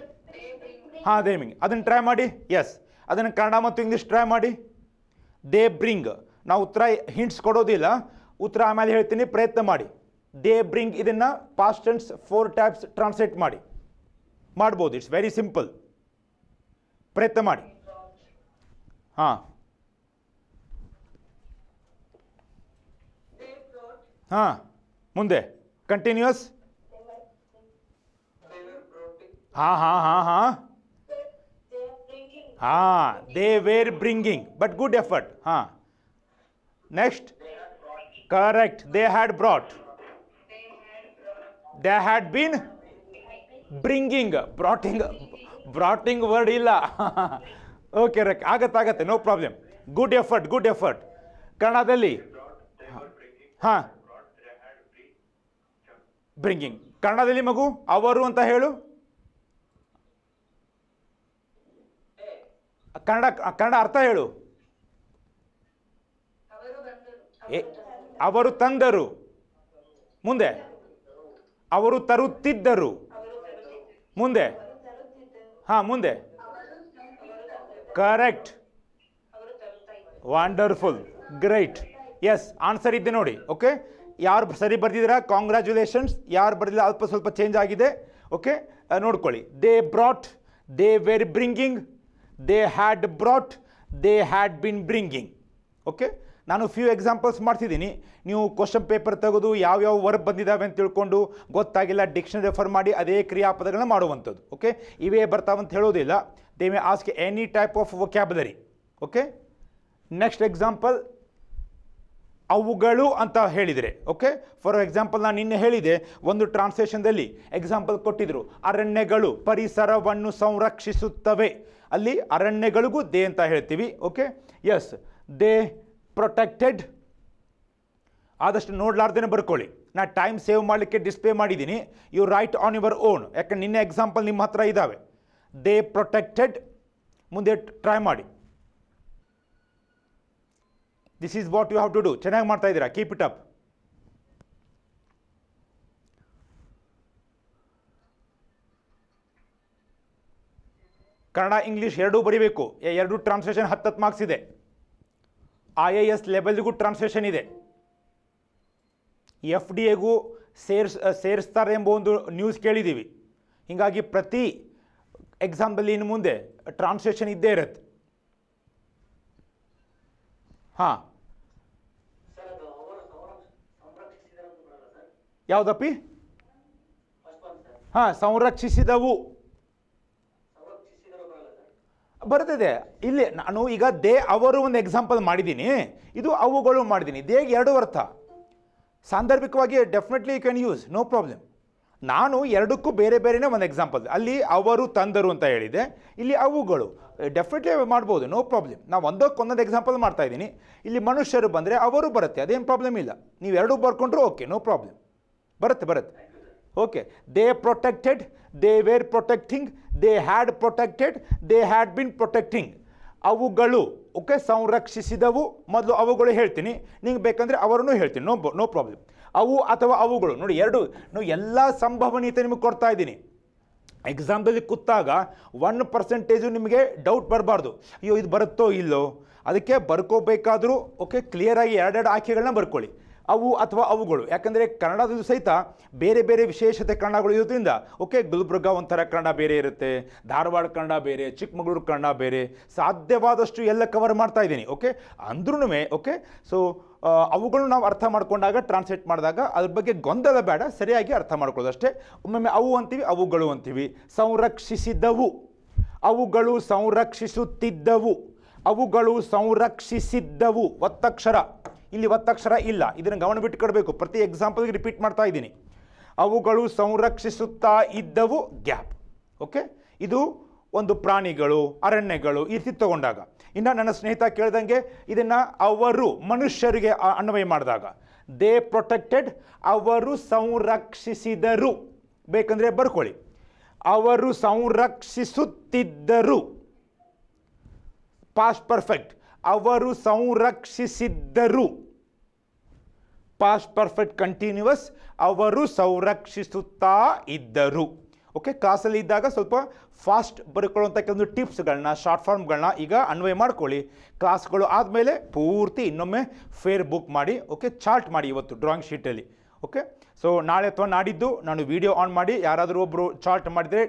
ಹಾಂ ದೇ ದೇಮಿಂಗ್ ಅದನ್ನು ಟ್ರೈ ಮಾಡಿ ಎಸ್ ಅದನ್ನು ಕನ್ನಡ ಮತ್ತು ಇಂಗ್ಲೀಷ್ ಟ್ರೈ ಮಾಡಿ ದೇ ಬ್ರಿಂಗ್ ನಾವು ಉತ್ತರ ಹಿಂಟ್ಸ್ ಕೊಡೋದಿಲ್ಲ ಉತ್ತರ ಆಮೇಲೆ ಹೇಳ್ತೀನಿ ಪ್ರಯತ್ನ ಮಾಡಿ ದೇ ಬ್ರಿಂಗ್ ಇದನ್ನು ಟೆನ್ಸ್ ಫೋರ್ ಟೈಪ್ಸ್ ಟ್ರಾನ್ಸ್ಲೇಟ್ ಮಾಡಿ ಮಾಡ್ಬೋದು ಇಟ್ಸ್ ವೆರಿ ಸಿಂಪಲ್ ಪ್ರಯತ್ನ ಮಾಡಿ ಹಾಂ हाँ मुंदे कंटिन्यूस हाँ हाँ हाँ हाँ हाँ they were bringing but good effort हाँ next correct they had brought they had been bringing ब्रॉटिंग ब्रॉटिंग वर्ड इला ओके रेक आगत आगते no problem good effort good effort कन्डदली हाँ ಬ್ರಿಂಗಿಂಗ್ ಕನ್ನಡದಲ್ಲಿ ಮಗು ಅವರು ಅಂತ ಹೇಳು ಕನ್ನಡ ಕನ್ನಡ ಅರ್ಥ ಹೇಳು ಅವರು ತಂದರು ಮುಂದೆ ಅವರು ತರುತ್ತಿದ್ದರು ಮುಂದೆ ಹಾ ಮುಂದೆ correct wonderful great yes answer ಇದೆ ನೋಡಿ ಓಕೆ ಯಾರು ಸರಿ ಬರೆದಿದ್ದೀರಾ ಕಾಂಗ್ರ್ಯಾಚುಲೇಷನ್ಸ್ ಯಾರು ಬರೆದಿಲ್ಲ ಅಲ್ಪ ಸ್ವಲ್ಪ ಚೇಂಜ್ ಆಗಿದೆ ಓಕೆ ನೋಡ್ಕೊಳ್ಳಿ they brought they were bringing they had brought they had been bringing okay ನಾನು ಫ್ಯೂ ಎಕ್ಸಾಂಪಲ್ಸ್ ಮಾಡ್ತಿದ್ದೀನಿ ನೀವು ಕ್ವಶನ್ ಪೇಪರ್ ತೆಗೆದು ಯಾವ್ಯಾವ ವರ್ಬ್ ಬಂದಿದ್ದಾವೆ ಅಂತ ತಿಳ್ಕೊಂಡು ಗೊತ್ತಾಗಿಲ್ಲ ಡಿಕ್ಷನ್ ರೆಫರ್ ಮಾಡಿ ಅದೇ ಕ್ರಿಯಾಪದಗಳನ್ನ ಮಾಡುವಂಥದ್ದು ಓಕೆ ಇವೇ ಬರ್ತಾವಂತ ಹೇಳೋದಿಲ್ಲ they may ask any type of vocabulary okay next example ಅವುಗಳು ಅಂತ ಹೇಳಿದರೆ ಓಕೆ ಫಾರ್ ಎಕ್ಸಾಂಪಲ್ ನಾನು ನಿನ್ನೆ ಹೇಳಿದೆ ಒಂದು ಟ್ರಾನ್ಸ್ಲೇಷನ್ದಲ್ಲಿ ಎಕ್ಸಾಂಪಲ್ ಕೊಟ್ಟಿದ್ರು ಅರಣ್ಯಗಳು ಪರಿಸರವನ್ನು ಸಂರಕ್ಷಿಸುತ್ತವೆ ಅಲ್ಲಿ ಅರಣ್ಯಗಳಿಗೂ ದೇ ಅಂತ ಹೇಳ್ತೀವಿ ಓಕೆ ಎಸ್ ದೇ ಪ್ರೊಟೆಕ್ಟೆಡ್ ಆದಷ್ಟು ನೋಡ್ಲಾರ್ದೇ ಬರ್ಕೊಳ್ಳಿ ನಾ ಟೈಮ್ ಸೇವ್ ಮಾಡಲಿಕ್ಕೆ ಡಿಸ್ಪ್ಲೇ ಮಾಡಿದ್ದೀನಿ you write on your own ಯಾಕಂದ್ರೆ ನಿನ್ನೆ ಎಕ್ಸಾಂಪಲ್ ನಿಮ್ಮ ಹತ್ರ ಇದ್ದಾವೆ ದೇ ಪ್ರೊಟೆಕ್ಟೆಡ್ ಮುಂದೆ ಟ್ರೈ ಮಾಡಿ this is what you have to do ಚೆನ್ನಾಗಿ ಮಾಡ್ತಾ ಇದ್ದೀರಾ keep it up Kannada English ಎರಡೂ ಬರೀಬೇಕು ಎರಡು ಟ್ರಾನ್ಸ್ಲೇಷನ್ ಹತ್ತತ್ತು ಮಾರ್ಕ್ಸ್ ಇದೆ ಐ ಎ ಎಸ್ ಲೆವೆಲ್ಗೂ ಟ್ರಾನ್ಸ್ಲೇಷನ್ ಇದೆ ಎಫ್ ಡಿ ಎಗೂ ಸೇರ್ಸ್ ಸೇರಿಸ್ತಾರೆ ಎಂಬ ಒಂದು ನ್ಯೂಸ್ ಕೇಳಿದ್ದೀವಿ ಹೀಗಾಗಿ ಪ್ರತಿ ಎಕ್ಸಾಮ್ದಲ್ಲಿ ಇನ್ನು ಮುಂದೆ ಟ್ರಾನ್ಸ್ಲೇಷನ್ ಇದ್ದೇ ಇರುತ್ತೆ ಹಾಂ ಯಾವುದಪ್ಪಿ ಹಾಂ ಸಂರಕ್ಷಿಸಿದವು ಬರ್ತದೆ ಇಲ್ಲಿ ನಾನು ಈಗ ದೇ ಅವರು ಒಂದು ಎಕ್ಸಾಂಪಲ್ ಮಾಡಿದ್ದೀನಿ ಇದು ಅವುಗಳು ಮಾಡಿದ್ದೀನಿ ದೇಗೆ ಎರಡು ಅರ್ಥ ಸಾಂದರ್ಭಿಕವಾಗಿ definitely you can use no problem ನಾನು ಎರಡಕ್ಕೂ ಬೇರೆ ಬೇರೆನೇ ಒಂದು ಎಕ್ಸಾಂಪಲ್ ಅಲ್ಲಿ ಅವರು ತಂದರು ಅಂತ ಹೇಳಿದೆ ಇಲ್ಲಿ ಅವುಗಳು ಡೆಫಿನೆಟ್ಲಿ ಮಾಡ್ಬೋದು ನೋ ಪ್ರಾಬ್ಲಮ್ ನಾವು ಒಂದಕ್ಕೊಂದೊಂದು ಎಕ್ಸಾಂಪಲ್ ಮಾಡ್ತಾ ಇದ್ದೀನಿ ಇಲ್ಲಿ ಮನುಷ್ಯರು ಬಂದರೆ ಅವರು ಬರುತ್ತೆ ಅದೇನು ಪ್ರಾಬ್ಲಮ್ ಇಲ್ಲ ನೀವು ಎರಡೂ ಬರ್ಕೊಂಡ್ರು ಓಕೆ ನೋ ಪ್ರಾಬ್ಲಮ್ ಬರುತ್ತೆ ಬರುತ್ತೆ okay they protected they were protecting they had protected they had been protecting ಅವುಗಳು ಓಕೆ ಸಂರಕ್ಷಿಸಿದವು ಮೊದಲು ಅವುಗಳು ಹೇಳ್ತೀನಿ ನಿಂಗೆ ಬೇಕಂದರೆ ಅವರನ್ನು ಹೇಳ್ತೀನಿ ನೋ ನೋ ಪ್ರಾಬ್ಲಮ್ ಅವು ಅಥವಾ ಅವುಗಳು ನೋಡಿ ಎರಡು ನಾವು ಎಲ್ಲ ಸಂಭವನೀಯತೆ ನಿಮಗೆ ಕೊಡ್ತಾ ಇದ್ದೀನಿ ಎಕ್ಸಾಂಪಲ್ಗೆ ಕೂತಾಗ ಒನ್ ಪರ್ಸೆಂಟೇಜು ನಿಮಗೆ ಡೌಟ್ ಬರಬಾರ್ದು ಅಯ್ಯೋ ಇದು ಬರುತ್ತೋ ಇಲ್ಲೋ ಅದಕ್ಕೆ ಬರ್ಕೋಬೇಕಾದರೂ ಓಕೆ ಕ್ಲಿಯರಾಗಿ ಎರಡೆರಡು ಆಯ್ಕೆಗಳನ್ನ ಬರ್ಕೊಳ್ಳಿ ಅವು ಅಥವಾ ಅವುಗಳು ಯಾಕಂದರೆ ಕನ್ನಡದಲ್ಲೂ ಸಹಿತ ಬೇರೆ ಬೇರೆ ವಿಶೇಷತೆ ಕನ್ನಡಗಳು ಇರೋದ್ರಿಂದ ಓಕೆ ಗುಲ್ಬರ್ಗ ಒಂಥರ ಕನ್ನಡ ಬೇರೆ ಇರುತ್ತೆ ಧಾರವಾಡ ಕನ್ನಡ ಬೇರೆ ಚಿಕ್ಕಮಗಳೂರು ಕನ್ನಡ ಬೇರೆ ಸಾಧ್ಯವಾದಷ್ಟು ಎಲ್ಲ ಕವರ್ ಮಾಡ್ತಾ ಇದ್ದೀನಿ ಓಕೆ ಅಂದ್ರೂ ಓಕೆ ಸೊ ಅವುಗಳನ್ನ ನಾವು ಅರ್ಥ ಮಾಡ್ಕೊಂಡಾಗ ಟ್ರಾನ್ಸ್ಲೇಟ್ ಮಾಡಿದಾಗ ಅದ್ರ ಬಗ್ಗೆ ಗೊಂದಲ ಬೇಡ ಸರಿಯಾಗಿ ಅರ್ಥ ಅಷ್ಟೇ ಒಮ್ಮೊಮ್ಮೆ ಅವು ಅಂತೀವಿ ಅವುಗಳು ಅಂತೀವಿ ಸಂರಕ್ಷಿಸಿದವು ಅವುಗಳು ಸಂರಕ್ಷಿಸುತ್ತಿದ್ದವು ಅವುಗಳು ಸಂರಕ್ಷಿಸಿದ್ದವು ಒತ್ತಕ್ಷರ ಇಲ್ಲಿ ಒತ್ತಕ್ಷರ ಇಲ್ಲ ಇದನ್ನು ಗಮನ ಬಿಟ್ಟುಕೊಡಬೇಕು ಪ್ರತಿ ಎಕ್ಸಾಂಪಲ್ಗೆ ರಿಪೀಟ್ ಮಾಡ್ತಾ ಇದ್ದೀನಿ ಅವುಗಳು ಸಂರಕ್ಷಿಸುತ್ತಾ ಇದ್ದವು ಗ್ಯಾಪ್ ಓಕೆ ಇದು ಒಂದು ಪ್ರಾಣಿಗಳು ಅರಣ್ಯಗಳು ಈ ರೀತಿ ತಗೊಂಡಾಗ ಇನ್ನು ನನ್ನ ಸ್ನೇಹಿತ ಕೇಳಿದಂಗೆ ಇದನ್ನು ಅವರು ಮನುಷ್ಯರಿಗೆ ಅನ್ವಯ ಮಾಡಿದಾಗ ದೇ ಪ್ರೊಟೆಕ್ಟೆಡ್ ಅವರು ಸಂರಕ್ಷಿಸಿದರು ಬೇಕಂದರೆ ಬರ್ಕೊಳ್ಳಿ ಅವರು ಸಂರಕ್ಷಿಸುತ್ತಿದ್ದರು ಪಾಸ್ಟ್ ಪರ್ಫೆಕ್ಟ್ ಅವರು ಸಂರಕ್ಷಿಸಿದ್ದರು ಪಾಸ್ಟ್ ಪರ್ಫೆಕ್ಟ್ ಕಂಟಿನ್ಯೂಸ್ ಅವರು ಸಂರಕ್ಷಿಸುತ್ತಾ ಇದ್ದರು ಓಕೆ ಕ್ಲಾಸಲ್ಲಿ ಇದ್ದಾಗ ಸ್ವಲ್ಪ ಫಾಸ್ಟ್ ಬರ್ಕೊಳ್ಳುವಂಥ ಕೆಲವೊಂದು ಟಿಪ್ಸ್ಗಳನ್ನ ಶಾರ್ಟ್ ಫಾರ್ಮ್ಗಳನ್ನ ಈಗ ಅನ್ವಯ ಮಾಡ್ಕೊಳ್ಳಿ ಕ್ಲಾಸ್ಗಳು ಆದಮೇಲೆ ಪೂರ್ತಿ ಇನ್ನೊಮ್ಮೆ ಫೇರ್ ಬುಕ್ ಮಾಡಿ ಓಕೆ ಚಾರ್ಟ್ ಮಾಡಿ ಇವತ್ತು ಡ್ರಾಯಿಂಗ್ ಶೀಟಲ್ಲಿ ಓಕೆ ಸೊ ನಾಳೆ ಅಥವಾ ನಾಡಿದ್ದು ನಾನು ವಿಡಿಯೋ ಆನ್ ಮಾಡಿ ಯಾರಾದರೂ ಒಬ್ಬರು ಚಾರ್ಟ್ ಮಾಡಿದರೆ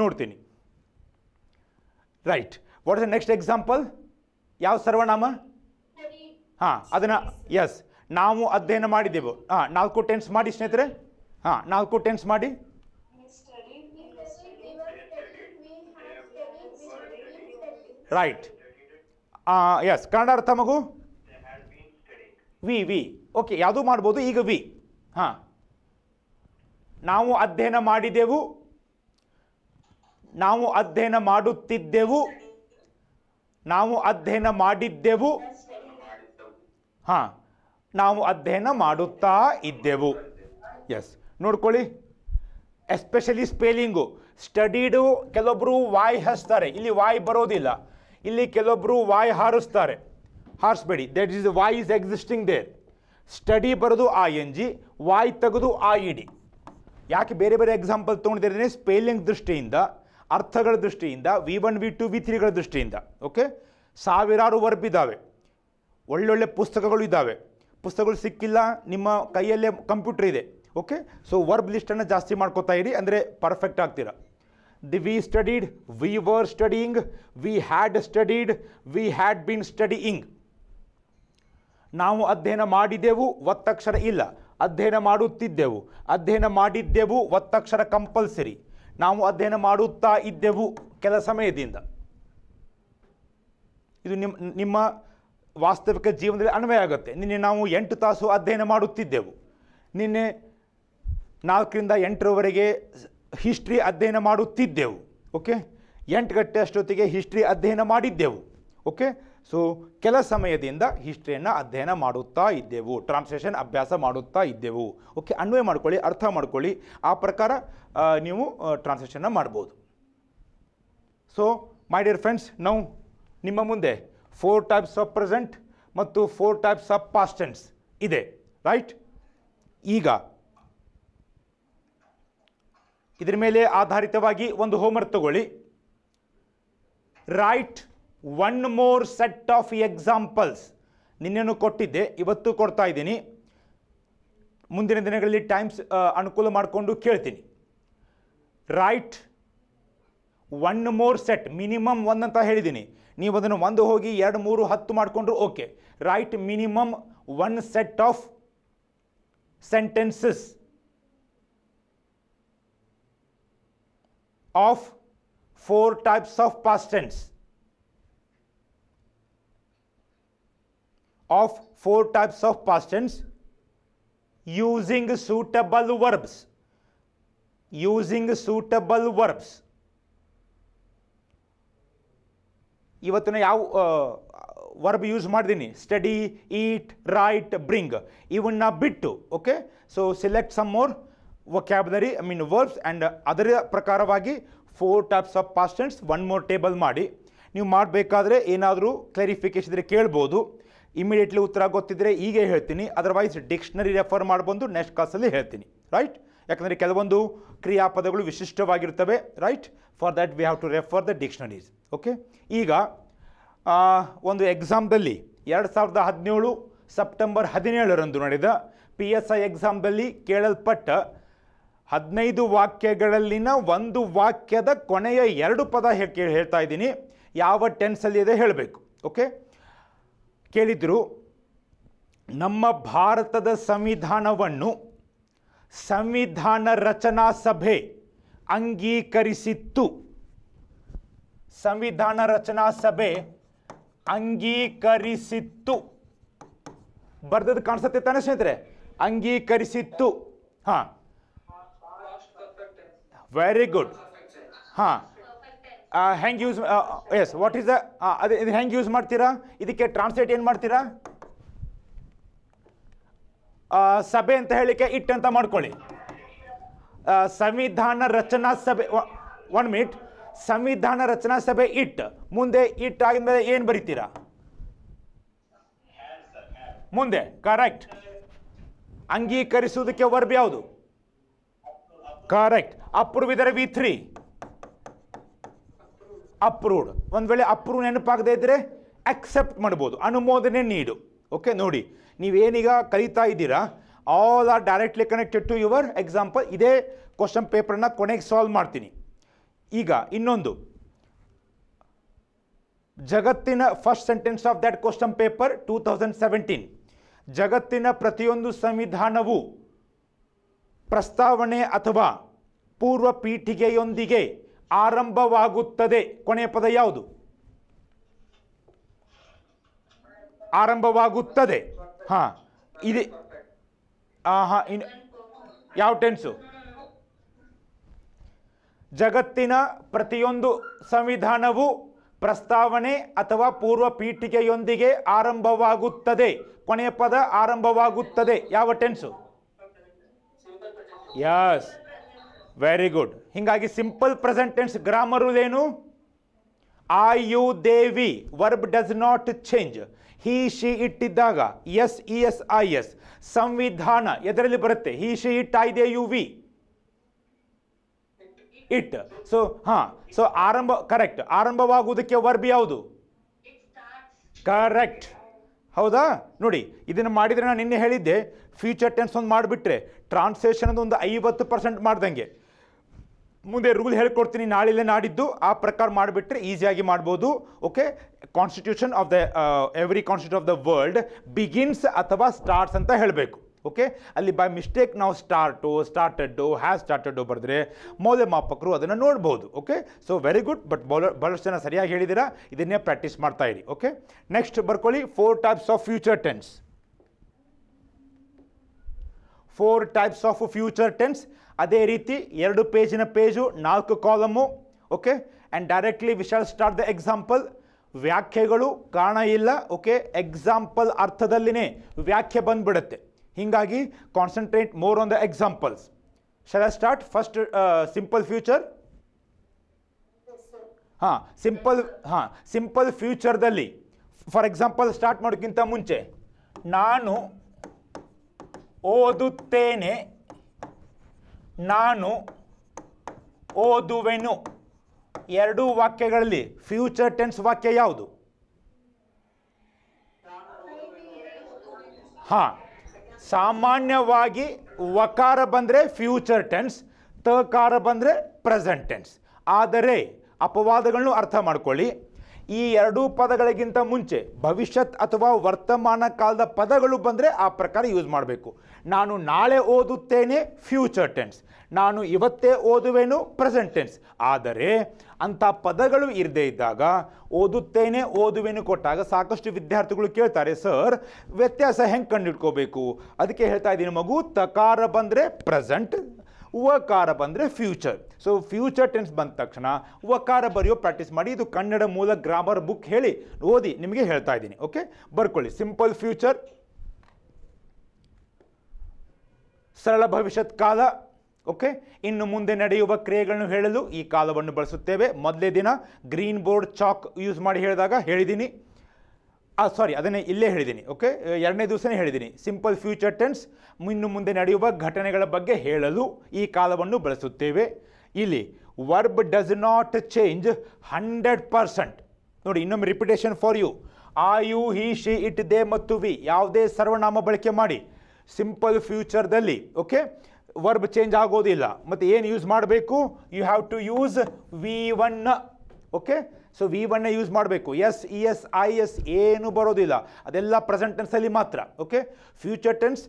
ನೋಡ್ತೀನಿ right what is next example ಯಾವ ಸರ್ವನಾಮ ಹಾಂ ಅದನ್ನು ಎಸ್ ನಾವು ಅಧ್ಯಯನ ಮಾಡಿದ್ದೆವು ಹಾಂ ನಾಲ್ಕು ಟೆನ್ಸ್ ಮಾಡಿ ಸ್ನೇಹಿತರೆ ಹಾಂ ನಾಲ್ಕು ಟೆನ್ಸ್ ಮಾಡಿ ರೈಟ್ ಎಸ್ ಕನ್ನಡ ಅರ್ಥ ಮಗು ವಿ ವಿ ಓಕೆ ಯಾವುದು ಮಾಡ್ಬೋದು ಈಗ ವಿ ಹಾಂ ನಾವು ಅಧ್ಯಯನ ಮಾಡಿದೆವು ನಾವು ಅಧ್ಯಯನ ಮಾಡುತ್ತಿದ್ದೆವು ನಾವು ಅಧ್ಯಯನ ಮಾಡಿದ್ದೆವು ಹಾಂ ನಾವು ಅಧ್ಯಯನ ಮಾಡುತ್ತಾ ಇದ್ದೆವು ಎಸ್ ನೋಡ್ಕೊಳ್ಳಿ ಎಸ್ಪೆಷಲಿ ಸ್ಪೇಲಿಂಗು ಸ್ಟಡಿಡು ಕೆಲವೊಬ್ಬರು ವಾಯ್ ಹಸ್ತಾರೆ ಇಲ್ಲಿ ವಾಯ್ ಬರೋದಿಲ್ಲ ಇಲ್ಲಿ ಕೆಲವೊಬ್ಬರು ವಾಯ್ ಹಾರಿಸ್ತಾರೆ ಹಾರಿಸ್ಬೇಡಿ that is Y is existing there study ಬರೋದು ಆ ಎನ್ ಜಿ ವಾಯ್ ತೆಗೆದು ಆ ಇಡಿ e ಯಾಕೆ ಬೇರೆ ಬೇರೆ ಎಕ್ಸಾಂಪಲ್ ತೊಗೊಂಡಿದ್ದೀನಿ ಸ್ಪೇಲಿಂಗ್ ದೃಷ್ಟಿಯಿಂದ ಅರ್ಥಗಳ ದೃಷ್ಟಿಯಿಂದ V one V two V ತ್ರೀಗಳ ದೃಷ್ಟಿಯಿಂದ ಓಕೆ ಸಾವಿರಾರು ವರ್ಬ್ ಇದ್ದಾವೆ ಒಳ್ಳೊಳ್ಳೆ ಪುಸ್ತಕಗಳು ಇದ್ದಾವೆ ಪುಸ್ತಕಗಳು ಸಿಕ್ಕಿಲ್ಲ ನಿಮ್ಮ ಕೈಯಲ್ಲೇ ಕಂಪ್ಯೂಟರ್ ಇದೆ ಓಕೆ ಸೊ ವರ್ಬ್ ಲಿಸ್ಟನ್ನು ಜಾಸ್ತಿ ಮಾಡ್ಕೋತಾ ಇರಿ ಅಂದರೆ ಪರ್ಫೆಕ್ಟ್ ಆಗ್ತೀರಾ the we studied we were studying we had studied we had been studying ನಾವು ಅಧ್ಯಯನ ಮಾಡಿದೆವು ಒತ್ತಕ್ಷರ ಇಲ್ಲ ಅಧ್ಯಯನ ಮಾಡುತ್ತಿದ್ದೆವು ಅಧ್ಯಯನ ಮಾಡಿದ್ದೆವು ಒತ್ತಕ್ಷರ ಕಂಪಲ್ಸರಿ ನಾವು ಅಧ್ಯಯನ ಮಾಡುತ್ತಾ ಇದ್ದೆವು ಕೆಲ ಸಮಯದಿಂದ ಇದು ನಿಮ್ಮ ನಿಮ್ಮ ವಾಸ್ತವಿಕ ಜೀವನದಲ್ಲಿ ಅನ್ವಯ ಆಗುತ್ತೆ ನಿನ್ನೆ ನಾವು ಎಂಟು ತಾಸು ಅಧ್ಯಯನ ಮಾಡುತ್ತಿದ್ದೆವು ನಿನ್ನೆ ನಾಲ್ಕರಿಂದ ಎಂಟರವರೆಗೆ ಹಿಸ್ಟ್ರಿ ಅಧ್ಯಯನ ಮಾಡುತ್ತಿದ್ದೆವು ಓಕೆ ಎಂಟು ಗಂಟೆ ಅಷ್ಟೊತ್ತಿಗೆ ಹಿಸ್ಟ್ರಿ ಅಧ್ಯಯನ ಮಾಡಿದ್ದೆವು ಓಕೆ ಸೊ ಕೆಲ ಸಮಯದಿಂದ ಹಿಸ್ಟ್ರಿಯನ್ನು ಅಧ್ಯಯನ ಮಾಡುತ್ತಾ ಇದ್ದೆವು ಟ್ರಾನ್ಸ್ಲೇಷನ್ ಅಭ್ಯಾಸ ಮಾಡುತ್ತಾ ಇದ್ದೆವು ಓಕೆ ಅನ್ವಯ ಮಾಡ್ಕೊಳ್ಳಿ ಅರ್ಥ ಮಾಡ್ಕೊಳ್ಳಿ ಆ ಪ್ರಕಾರ ನೀವು ಟ್ರಾನ್ಸ್ಲೇಷನ್ನ ಮಾಡ್ಬೋದು ಸೊ ಮೈ ಡಿಯರ್ ಫ್ರೆಂಡ್ಸ್ ನಾವು ನಿಮ್ಮ ಮುಂದೆ ಫೋರ್ ಟೈಪ್ಸ್ ಆಫ್ ಪ್ರೆಸೆಂಟ್ ಮತ್ತು ಫೋರ್ ಟೈಪ್ಸ್ ಆಫ್ ಪಾಸ್ಟೆನ್ಸ್ ಇದೆ ರೈಟ್ ಈಗ ಇದರ ಮೇಲೆ ಆಧಾರಿತವಾಗಿ ಒಂದು ಹೋಮ್ವರ್ಕ್ ತಗೊಳ್ಳಿ right one more set of examples ನಿನ್ನೆನೂ ಕೊಟ್ಟಿದ್ದೆ ಇವತ್ತು ಕೊಡ್ತಾ ಇದ್ದೀನಿ ಮುಂದಿನ ದಿನಗಳಲ್ಲಿ ಟೈಮ್ಸ್ ಅನುಕೂಲ ಮಾಡಿಕೊಂಡು ಕೇಳ್ತೀನಿ right one more set minimum ಒಂದು ಅಂತ ಹೇಳಿದ್ದೀನಿ ನೀವು ಅದನ್ನು ಒಂದು ಹೋಗಿ ಎರಡು ಮೂರು ಹತ್ತು ಮಾಡಿಕೊಂಡ್ರು okay right minimum one set of sentences of four types of past tense of four types of past tense using suitable verbs. Using suitable verbs. ಇವತ್ತು ಯಾವ ವರ್ಬ್ ಯೂಸ್ ಮಾಡಿದ್ದೀನಿ ಸ್ಟಡಿ ಈಟ್ ರೈಟ್ ಬ್ರಿಂಗ್ ಇವನ್ನ ಬಿಟ್ಟು okay so select some more vocabulary I mean verbs and ಅದರ ಪ್ರಕಾರವಾಗಿ four types of past tense one more table ಮಾಡಿ ನೀವು ಮಾಡಬೇಕಾದ್ರೆ ಏನಾದರೂ ಕ್ಲಾರಿಫಿಕೇಶನ್ ಇದ್ರೆ ಕೇಳ್ಬೋದು ಇಮಿಡಿಯೇಟ್ಲಿ ಉತ್ತರ ಗೊತ್ತಿದ್ರೆ ಹೀಗೆ ಹೇಳ್ತೀನಿ ಅದರ್ವೈಸ್ ಡಿಕ್ಷನರಿ ರೆಫರ್ ಮಾಡ್ಬೋದು ನೆಕ್ಸ್ಟ್ ಕ್ಲಾಸಲ್ಲಿ ಹೇಳ್ತೀನಿ ರೈಟ್ ಯಾಕಂದರೆ ಕೆಲವೊಂದು ಕ್ರಿಯಾಪದಗಳು ವಿಶಿಷ್ಟವಾಗಿರ್ತವೆ right for that we have to refer the dictionaries okay ಈಗ ಒಂದು ಎಕ್ಸಾಮ್ದಲ್ಲಿ ಎರಡು ಸಾವಿರದ ಹದಿನೇಳು ಸೆಪ್ಟೆಂಬರ್ ಹದಿನೇಳರಂದು ನಡೆದ ಪಿ ಎಸ್ ಐ ಎಕ್ಸಾಮ್ದಲ್ಲಿ ಕೇಳಲ್ಪಟ್ಟ ಹದಿನೈದು ವಾಕ್ಯಗಳಲ್ಲಿನ ಒಂದು ವಾಕ್ಯದ ಕೊನೆಯ ಎರಡು ಪದ ಹೇಳ್ತಾ ಇದ್ದೀನಿ ಯಾವ ಟೆನ್ಸಲ್ಲಿ ಇದೆ ಹೇಳಬೇಕು ಓಕೆ ಕೇಳಿದರು ನಮ್ಮ ಭಾರತದ ಸಂವಿಧಾನವನ್ನು ಸಂವಿಧಾನ ರಚನಾ ಸಭೆ ಅಂಗೀಕರಿಸಿತ್ತು ಸಂವಿಧಾನ ರಚನಾ ಸಭೆ ಅಂಗೀಕರಿಸಿತ್ತು ಬರ್ದದ್ ಕಾಣಿಸುತ್ತೆ ತಾನೆ ಸ್ನೇಹಿತರೆ ಅಂಗೀಕರಿಸಿತ್ತು ಹಾಂ ವೆರಿ ಗುಡ್ ಹಾಂ ಹೆಂಗೆ use S what is the ಅದು ಇದು ಹೆಂಗೆ ಯೂಸ್ ಮಾಡ್ತೀರಾ ಇದಕ್ಕೆ ಟ್ರಾನ್ಸ್ಲೇಟ್ ಏನು ಮಾಡ್ತೀರಾ ಸಭೆ ಅಂತ ಹೇಳಿಕೆ ಇಟ್ ಅಂತ ಮಾಡ್ಕೊಳ್ಳಿ ಸಂವಿಧಾನ ರಚನಾ ಸಭೆ ಒನ್ ಮಿನಿಟ್ ಸಂವಿಧಾನ ರಚನಾ ಸಭೆ ಇಟ್ ಮುಂದೆ ಇಟ್ ಮೇಲೆ ಏನು ಬರೀತೀರಾ ಮುಂದೆ ಕರೆಕ್ಟ್ ಅಂಗೀಕರಿಸುವುದಕ್ಕೆ ವರ್ಬ್ ಯಾವುದು ಕರೆಕ್ಟ್ ಅಪ್ರೂವ್ ಇದರ ವಿ ತ್ರೀ ಅಪ್ರೂವ್ಡ್ ಒಂದು ವೇಳೆ ಅಪ್ರೂವ್ ನೆನಪಾಗದೇ ಇದ್ದರೆ ಅಕ್ಸೆಪ್ಟ್ ಮಾಡ್ಬೋದು ಅನುಮೋದನೆ ನೀಡು ಓಕೆ ನೋಡಿ ನೀವೇನೀಗ ಕಲಿತಾ ಇದ್ದೀರಾ all are directly connected to your example ಇದೇ ಕ್ವಶನ್ ಪೇಪರ್ನ ಕೊನೆಗೆ ಸಾಲ್ವ್ ಮಾಡ್ತೀನಿ ಈಗ ಇನ್ನೊಂದು ಜಗತ್ತಿನ first sentence of that question paper two thousand seventeen ಜಗತ್ತಿನ ಪ್ರತಿಯೊಂದು ಸಂವಿಧಾನವು ಪ್ರಸ್ತಾವನೆ ಅಥವಾ ಪೂರ್ವ ಪೀಠಿಗೆಯೊಂದಿಗೆ ಆರಂಭವಾಗುತ್ತದೆ ಕೊನೆಯ ಪದ ಯಾವುದು ಆರಂಭವಾಗುತ್ತದೆ ಹಾ ಇದೆ ಹಾಂ ಇನ್ ಯಾವ ಟೆನ್ಸು ಜಗತ್ತಿನ ಪ್ರತಿಯೊಂದು ಸಂವಿಧಾನವು ಪ್ರಸ್ತಾವನೆ ಅಥವಾ ಪೂರ್ವ ಪೀಠಿಕೆಯೊಂದಿಗೆ ಆರಂಭವಾಗುತ್ತದೆ ಕೊನೆಯ ಪದ ಆರಂಭವಾಗುತ್ತದೆ ಯಾವ ಟೆನ್ಸು ಯಸ್ ವೆರಿ ಗುಡ್ ಹೀಗಾಗಿ ಸಿಂಪಲ್ ಪ್ರೆಸೆಂಟ್ ಟೆನ್ಸ್ ಗ್ರಾಮರ್ ಏನು ಆ you they we verb does not change he she ಇಟ್ಟಿದ್ದಾಗ S E S I S ಸಂವಿಧಾನ ಎದರಲ್ಲಿ ಬರುತ್ತೆ he she it I they you we it so ಹಾ ಸೊ ಆರಂಭ correct ಆರಂಭವಾಗುವುದಕ್ಕೆ ವರ್ಬ್ ಯಾವುದು ಕರೆಕ್ಟ್ ಹೌದಾ ನೋಡಿ ಇದನ್ನು ಮಾಡಿದರೆ ನಾನು ನಿನ್ನೆ ಹೇಳಿದ್ದೆ ಫ್ಯೂಚರ್ ಟೆನ್ಸ್ ಒಂದು ಮಾಡಿಬಿಟ್ರೆ ಟ್ರಾನ್ಸ್ಲೇಷನ್ ಒಂದು ಐವತ್ತು ಪರ್ಸೆಂಟ್ ಮಾಡ್ದಂಗೆ ಮುಂದೆ ರೂಲ್ ಹೇಳಿ ಕೊಡ್ತೀನಿ ನಾಳೆನೇ ಆಡಿದ್ದು ಆ ಪ್ರಕಾರ ಮಾಡಿಬಿಟ್ರೆ ಈಜಿ ಆಗಿ ಮಾಡಬಹುದು okay constitution of the every constitution of the world begins ಅಥವಾ ಸ್ಟಾರ್ಟ್ಸ್ ಅಂತ ಹೇಳಬೇಕು ಓಕೆ ಅಲ್ಲಿ by mistake now start started has started ಒಬರ್ದಿ ಮೋದೆ ಮಾಪ್ಪಕ್ರು ಅದನ್ನ ನೋಡ್ಬಹುದು okay so very good but ಬಾಲರ ಬಾಲರ ಚೆನ್ನಾಗಿ ಹೇಳಿದಿರಾ ಇದನ್ನೇ ಪ್ರಾಕ್ಟೀಸ್ ಮಾಡ್ತಾ ಇದೀರಿ ಓಕೆ ನೆಕ್ಸ್ಟ್ ಬರ್ಕೊಳ್ಳಿ four types of future tense four types of future tense ಅದೇ ರೀತಿ ಎರಡು ಪೇಜಿನ ಪೇಜು ನಾಲ್ಕು column okay and directly we Vishal start the example ವ್ಯಾಖ್ಯೆಗಳು ಕಾರಣ ಇಲ್ಲ ಓಕೆ ಎಕ್ಸಾಂಪಲ್ ಅರ್ಥದಲ್ಲಿನೇ ವ್ಯಾಖ್ಯೆ ಬಂದ್ಬಿಡುತ್ತೆ ಹೀಗಾಗಿ concentrate more on the examples shall start first simple future ಹಾಂ ಸಿಂಪಲ್ ಹಾಂ ಸಿಂಪಲ್ ಫ್ಯೂಚರ್ದಲ್ಲಿ ಫಾರ್ ಎಕ್ಸಾಂಪಲ್ ಸ್ಟಾರ್ಟ್ ಮಾಡೋಕ್ಕಿಂತ ಮುಂಚೆ ನಾನು ಓದುತ್ತೇನೆ ನಾನು ಓದುವೆನು ಎರಡು ವಾಕ್ಯಗಳಲ್ಲಿ ಫ್ಯೂಚರ್ ಟೆನ್ಸ್ ವಾಕ್ಯ ಯಾವುದು ಹಾ ಸಾಮಾನ್ಯವಾಗಿ ವಕಾರ ಬಂದರೆ ಫ್ಯೂಚರ್ ಟೆನ್ಸ್ ತಕಾರ ಬಂದರೆ ಪ್ರೆಸೆಂಟ್ ಟೆನ್ಸ್ ಆದರೆ ಅಪವಾದಗಳನ್ನು ಅರ್ಥ ಮಾಡ್ಕೊಳ್ಳಿ ಈ ಎರಡೂ ಪದಗಳಿಗಿಂತ ಮುಂಚೆ ಭವಿಷ್ಯತ್ ಅಥವಾ ವರ್ತಮಾನ ಕಾಲದ ಪದಗಳು ಬಂದರೆ ಆ ಪ್ರಕಾರ ಯೂಸ್ ಮಾಡಬೇಕು ನಾನು ನಾಳೆ ಓದುತ್ತೇನೆ ಫ್ಯೂಚರ್ ಟೆನ್ಸ್ ನಾನು ಇವತ್ತೇ ಓದುವೆನು ಪ್ರೆಸೆಂಟ್ ಟೆನ್ಸ್ ಆದರೆ ಅಂಥ ಪದಗಳು ಇರದೇ ಇದ್ದಾಗ ಓದುತ್ತೇನೆ ಓದುವೆನು ಕೊಟ್ಟಾಗ ಸಾಕಷ್ಟು ವಿದ್ಯಾರ್ಥಿಗಳು ಕೇಳ್ತಾರೆ ಸರ್ ವ್ಯತ್ಯಾಸ ಹೆಂಗೆ ಕಂಡು ಅದಕ್ಕೆ ಹೇಳ್ತಾ ಇದ್ದೀನಿ ಮಗು ತಕಾರ ಬಂದರೆ ಪ್ರೆಸೆಂಟ್ ಉವಕಾರ ಬಂದರೆ ಫ್ಯೂಚರ್ ಸೊ ಫ್ಯೂಚರ್ ಟೆನ್ಸ್ ಬಂದ ತಕ್ಷಣ ಉಕಾರ ಬರೆಯೋ ಪ್ರಾಕ್ಟೀಸ್ ಮಾಡಿ ಇದು ಕನ್ನಡ ಮೂಲ ಗ್ರಾಮರ್ ಬುಕ್ ಹೇಳಿ ಓದಿ ನಿಮಗೆ ಹೇಳ್ತಾ ಇದ್ದೀನಿ ಓಕೆ ಬರ್ಕೊಳ್ಳಿ ಸಿಂಪಲ್ ಫ್ಯೂಚರ್ ಸರಳ ಭವಿಷ್ಯತ್ ಕಾಲ ಓಕೆ ಇನ್ನು ಮುಂದೆ ನಡೆಯುವ ಕ್ರಿಯೆಗಳನ್ನು ಹೇಳಲು ಈ ಕಾಲವನ್ನು ಬಳಸುತ್ತೇವೆ ಮೊದಲೇ ದಿನ ಗ್ರೀನ್ ಬೋರ್ಡ್ ಚಾಕ್ ಯೂಸ್ ಮಾಡಿ ಹೇಳಿದಾಗ ಹೇಳಿದ್ದೀನಿ ಸಾರಿ ಅದನ್ನೇ ಇಲ್ಲೇ ಹೇಳಿದ್ದೀನಿ ಓಕೆ ಎರಡನೇ ದಿವಸನೇ ಹೇಳಿದ್ದೀನಿ ಸಿಂಪಲ್ ಫ್ಯೂಚರ್ ಟೆನ್ಸ್ ಇನ್ನು ಮುಂದೆ ನಡೆಯುವ ಘಟನೆಗಳ ಬಗ್ಗೆ ಹೇಳಲು ಈ ಕಾಲವನ್ನು ಬಳಸುತ್ತೇವೆ ಇಲ್ಲಿ verb does not change hundred percent ನೋಡಿ ಇನ್ನೊಮ್ಮೆ ರಿಪಿಟೇಷನ್ ಫಾರ್ ಯು ಆ you he she it they ಮತ್ತು ವಿ ಯಾವುದೇ ಸರ್ವನಾಮ ಬಳಕೆ ಮಾಡಿ ಸಿಂಪಲ್ ಫ್ಯೂಚರ್ದಲ್ಲಿ ಓಕೆ ವರ್ಬ್ ಚೇಂಜ್ ಆಗೋದಿಲ್ಲ ಮತ್ತು ಏನು ಯೂಸ್ ಮಾಡಬೇಕು you have to use V one okay so V ಒನ್ನೇ ಯೂಸ್ ಮಾಡಬೇಕು S E S I S ಏನು ಬರೋದಿಲ್ಲ ಅದೆಲ್ಲ ಪ್ರೆಸೆಂಟ್ ಟೆನ್ಸಲ್ಲಿ ಮಾತ್ರ ಓಕೆ ಫ್ಯೂಚರ್ ಟೆನ್ಸ್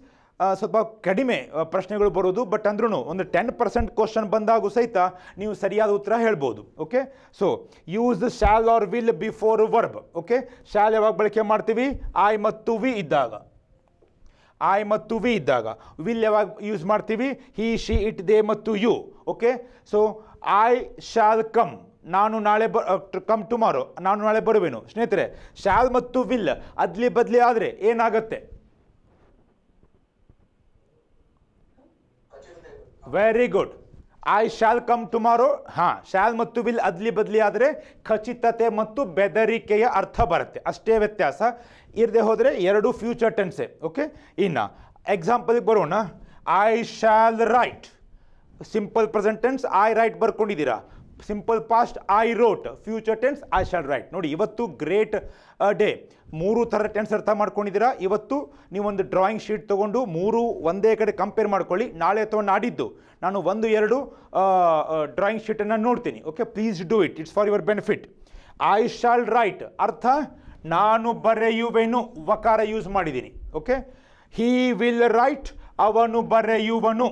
ಸ್ವಲ್ಪ ಕಡಿಮೆ ಪ್ರಶ್ನೆಗಳು ಬರೋದು ಬಟ್ ಅಂದ್ರೂ ಒಂದು ಟೆನ್ ಪರ್ಸೆಂಟ್ ಕ್ವಶನ್ ಬಂದಾಗೂ ಸಹಿತ ನೀವು ಸರಿಯಾದ ಉತ್ತರ ಹೇಳ್ಬೋದು okay so use shall or will before verb okay shall ಯಾವಾಗ ಬಳಕೆ ಮಾಡ್ತೀವಿ ಐ ಮತ್ತು ವಿ ಇದ್ದಾಗ ಐ ಮತ್ತು ವಿ ಇದ್ದಾಗ ವಿಲ್ ಯಾವಾಗ ಯೂಸ್ ಮಾಡ್ತೀವಿ ಹಿ ಶಿ ಇಟ್ ದೇ ಮತ್ತು you okay so I shall come ನಾನು ನಾಳೆ ಬ ಕಮ್ ಟುಮಾರೋ ನಾನು ನಾಳೆ ಬರುವೆನು ಸ್ನೇಹಿತರೆ ಶಾಲ್ ಮತ್ತು ವಿಲ್ ಅದ್ಲಿ ಬದ್ಲಿ ಆದರೆ ಏನಾಗುತ್ತೆ very good I shall come tomorrow ಹಾಂ ಶಾಲ್ ಮತ್ತು ವಿಲ್ ಅದ್ಲಿ ಬದ್ಲಿ ಆದರೆ ಖಚಿತತೆ ಮತ್ತು ಬೆದರಿಕೆಯ ಅರ್ಥ ಬರುತ್ತೆ ಅಷ್ಟೇ ವ್ಯತ್ಯಾಸ ಇರದೆ ಹೋದರೆ ಎರಡು ಫ್ಯೂಚರ್ ಟೆನ್ಸೆ ಓಕೆ ಇನ್ನು ಎಕ್ಸಾಂಪಲ್ಗೆ ಬರೋಣ I shall write simple present I write ಬರ್ಕೊಂಡಿದ್ದೀರಾ simple past I wrote future tense I shall write ನೋಡಿ ಇವತ್ತು ಗ್ರೇಟ್ ಡೇ uh, ಮೂರು ಥರ ಟೆನ್ಸ್ ಅರ್ಥ ಮಾಡ್ಕೊಂಡಿದ್ದೀರಾ ಇವತ್ತು ನೀವೊಂದು ಡ್ರಾಯಿಂಗ್ ಶೀಟ್ ತೊಗೊಂಡು ಮೂರು ಒಂದೇ ಕಡೆ ಕಂಪೇರ್ ಮಾಡ್ಕೊಳ್ಳಿ ನಾಳೆ ಅಥವಾ ನಾಡಿದ್ದು ನಾನು ಒಂದು ಎರಡು ಡ್ರಾಯಿಂಗ್ uh, ಶೀಟನ್ನು uh, ನೋಡ್ತೀನಿ okay please do it it's for your benefit I shall write ಅರ್ಥ ನಾನು ಬರೆಯುವೆನು ವಕಾರ ಯೂಸ್ ಮಾಡಿದ್ದೀನಿ ಓಕೆ ಹೀ ವಿಲ್ ರೈಟ್ ಅವನು ಬರೆಯುವನು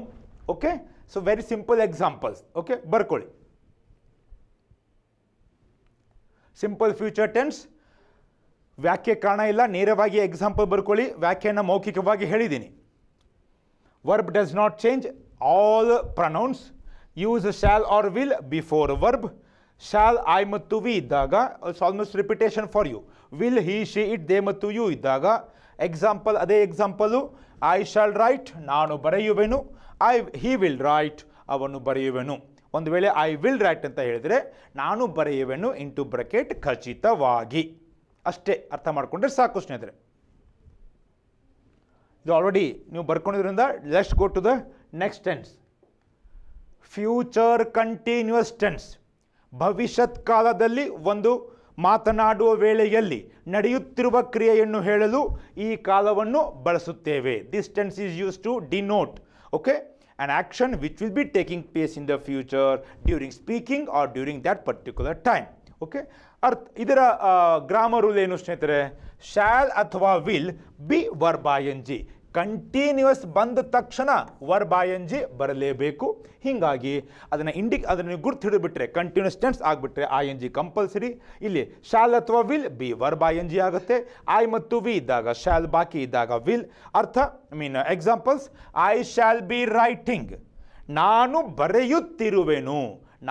okay so very simple examples okay ಬರ್ಕೊಳ್ಳಿ ಸಿಂಪಲ್ ಫ್ಯೂಚರ್ ಟೆನ್ಸ್ ವ್ಯಾಖ್ಯೆ ಕಾರಣ ಇಲ್ಲ ನೇರವಾಗಿ ಎಕ್ಸಾಂಪಲ್ ಬರ್ಕೊಳ್ಳಿ ವ್ಯಾಖ್ಯೆಯನ್ನು ಮೌಖಿಕವಾಗಿ ಹೇಳಿದ್ದೀನಿ verb does not change all pronouns use shall or will before verb shall I ಮತ್ತು ವಿ ಇದ್ದಾಗ it's almost repetition for you will he she it they ಮತ್ತು ಯು ಇದ್ದಾಗ ಎಕ್ಸಾಂಪಲ್ ಅದೇ ಎಕ್ಸಾಂಪಲು ಐ ಶಾಲ್ ರೈಟ್ ನಾನು ಬರೆಯುವೆನು I he will write ಅವನು ಬರೆಯುವೆನು ಒಂದು ವೇಳೆ ಐ ವಿಲ್ ರೈಟ್ ಅಂತ ಹೇಳಿದರೆ ನಾನು ಬರೆಯುವೆನು ಇಂಟು ಬ್ರಕೆಟ್ ಖಚಿತವಾಗಿ ಅಷ್ಟೇ ಅರ್ಥ ಮಾಡಿಕೊಂಡ್ರೆ ಸಾಕು ಸ್ನೇಹಿತರೆ ಇದು ಆಲ್ರೆಡಿ ನೀವು ಬರ್ಕೊಂಡಿದ್ರಿಂದ ಲೆಸ್ಟ್ go to the next tense future continuous tense ಭವಿಷ್ಯತ್ ಕಾಲದಲ್ಲಿ ಒಂದು ಮಾತನಾಡುವ ವೇಳೆಯಲ್ಲಿ ನಡೆಯುತ್ತಿರುವ ಕ್ರಿಯೆಯನ್ನು ಹೇಳಲು ಈ ಕಾಲವನ್ನು ಬಳಸುತ್ತೇವೆ this tense is use to denote okay an action which will be taking place in the future during speaking or during that particular time okay ಅರ್ಥ ಇದರ ಗ್ರಾಮರ್ ರೂಲ್ ಏನು ಸ್ನೇಹಿತರೆ shall ಅಥವಾ will be verb I N G continuous ಬಂದ ತಕ್ಷಣ var N G ಬರಲೇಬೇಕು ಹೀಗಾಗಿ ಅದನ್ನು ಇಂಡಿಕ್ ಅದನ್ನು ಗುರ್ತು ಹಿಡಿದುಬಿಟ್ರೆ ಕಂಟಿನ್ಯೂಸ್ ಟೆನ್ಸ್ ಆಗಿಬಿಟ್ರೆ ಐ ಎನ್ ಜಿ ಕಂಪಲ್ಸರಿ ಇಲ್ಲಿ ಶಾಲ್ ಅಥವಾ will be verb N G ಆಗುತ್ತೆ ಐ ಮತ್ತು ವಿ ಇದ್ದಾಗ ಶಾಲ್ ಬಾಕಿ ಇದ್ದಾಗ ವಿಲ್ ಅರ್ಥ I mean examples I shall be writing ನಾನು ಬರೆಯುತ್ತಿರುವೆನು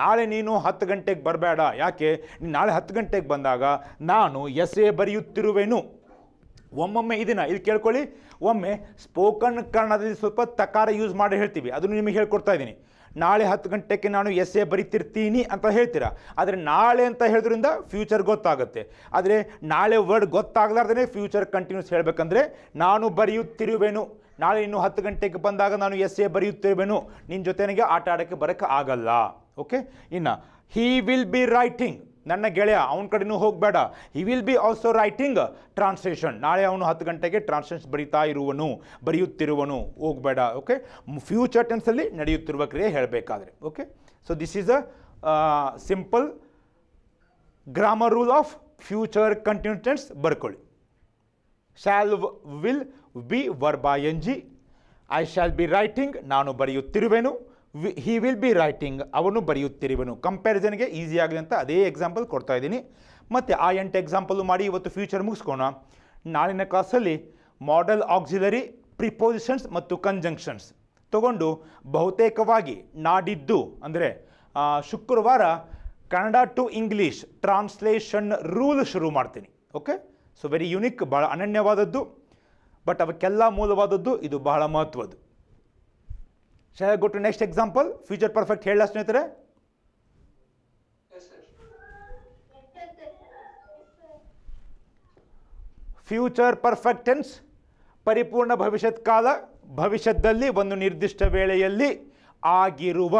ನಾಳೆ ನೀನು ಹತ್ತು ಗಂಟೆಗೆ ಬರಬೇಡ ಯಾಕೆ ನಾಳೆ ಹತ್ತು ಗಂಟೆಗೆ ಬಂದಾಗ ನಾನು ಎಸೆ ಬರೆಯುತ್ತಿರುವೆನು ಒಮ್ಮೊಮ್ಮೆ ಇದನ್ನು ಇಲ್ಲಿ ಕೇಳ್ಕೊಳ್ಳಿ ಒಮ್ಮೆ ಸ್ಪೋಕನ್ ಕನ್ನಡದಲ್ಲಿ ಸ್ವಲ್ಪ ತಕಾರ ಯೂಸ್ ಮಾಡಿ ಹೇಳ್ತೀವಿ ಅದನ್ನು ನಿಮಗೆ ಹೇಳ್ಕೊಡ್ತಾ ಇದ್ದೀನಿ ನಾಳೆ ಹತ್ತು ಗಂಟೆಗೆ ನಾನು ಎಸ್ ಎ ಬರಿತಿರ್ತೀನಿ ಅಂತ ಹೇಳ್ತೀರಾ ಆದರೆ ನಾಳೆ ಅಂತ ಹೇಳೋದ್ರಿಂದ ಫ್ಯೂಚರ್ ಗೊತ್ತಾಗುತ್ತೆ ಆದರೆ ನಾಳೆ ವರ್ಡ್ ಗೊತ್ತಾಗಲಾರ್ದೇ ಫ್ಯೂಚರ್ ಕಂಟಿನ್ಯೂಸ್ ಹೇಳಬೇಕಂದ್ರೆ ನಾನು ಬರೆಯುತ್ತಿರುವೆನು ನಾಳೆ ಇನ್ನು ಹತ್ತು ಗಂಟೆಗೆ ಬಂದಾಗ ನಾನು ಎಸ್ ಎ ಬರೆಯುತ್ತಿರುವೆನು ನಿನ್ನ ಜೊತೆ ನನಗೆ ಆಟ ಆಡೋಕ್ಕೆ ಬರೋಕ್ಕೆ ಆಗಲ್ಲ ಓಕೆ ಇನ್ನು ಹೀ ವಿಲ್ ಬಿ ರೈಟಿಂಗ್ ನನ್ನ ಗೆಳೆಯ ಅವನ ಕಡೆನೂ ಹೋಗಬೇಡ he will be also writing translation ನಾಳೆ ಅವನು ಹತ್ತು ಗಂಟೆಗೆ ಟ್ರಾನ್ಸ್ಲೇಷನ್ ಬರೀತಾ ಇರುವನು ಬರೆಯುತ್ತಿರುವನು ಹೋಗಬೇಡ ಓಕೆ ಫ್ಯೂಚರ್ ಟೆನ್ಸಲ್ಲಿ ನಡೆಯುತ್ತಿರುವ ಕ್ರಿಯೆ ಹೇಳಬೇಕಾದ್ರೆ okay so this is a simple grammar rule of future continuous tense ಬರ್ಕೊಳ್ಳಿ shall will be verb N G I shall be writing ನಾನು ಬರೆಯುತ್ತಿರುವೆನು ಹಿ ವಿಲ್ ಬಿ ರೈಟಿಂಗ್ ಅವನು ಬರೆಯುತ್ತಿರುವನು ಕಂಪ್ಯಾರಿಸನ್ಗೆ ಈಸಿ ಆಗಿದೆ ಅಂತ ಅದೇ ಎಕ್ಸಾಂಪಲ್ ಕೊಡ್ತಾ ಇದ್ದೀನಿ ಮತ್ತು ಆ ಎಂಟು ಎಕ್ಸಾಂಪಲು ಮಾಡಿ ಇವತ್ತು ಫ್ಯೂಚರ್ ಮುಗಿಸ್ಕೋಣ ನಾಳಿನ ಕ್ಲಾಸಲ್ಲಿ ಮಾಡೆಲ್ ಆಕ್ಸಿಲರಿ ಪ್ರಿಪೋಸಿಷನ್ಸ್ ಮತ್ತು ಕಂಜಂಕ್ಷನ್ಸ್ ತಗೊಂಡು ಬಹುತೇಕವಾಗಿ ನಾಡಿದ್ದು ಅಂದರೆ ಶುಕ್ರವಾರ Kannada to English translation rule ಶುರು ಮಾಡ್ತೀನಿ ಓಕೆ ಸೊ ವೆರಿ ಯುನಿಕ್ ಭಾಳ ಅನನ್ಯವಾದದ್ದು ಬಟ್ ಅವಕ್ಕೆಲ್ಲ ಮೂಲವಾದದ್ದು ಇದು ಬಹಳ ಮಹತ್ವದ್ದು Shall I to next example future perfect ಹೇಳ ಸ್ನೇಹಿತರೆ ಫ್ಯೂಚರ್ ಪರ್ಫೆಕ್ಟೆನ್ಸ್ ಪರಿಪೂರ್ಣ ಭವಿಷ್ಯತ್ ಕಾಲ ಭವಿಷ್ಯದಲ್ಲಿ ಒಂದು ನಿರ್ದಿಷ್ಟ ವೇಳೆಯಲ್ಲಿ ಆಗಿರುವ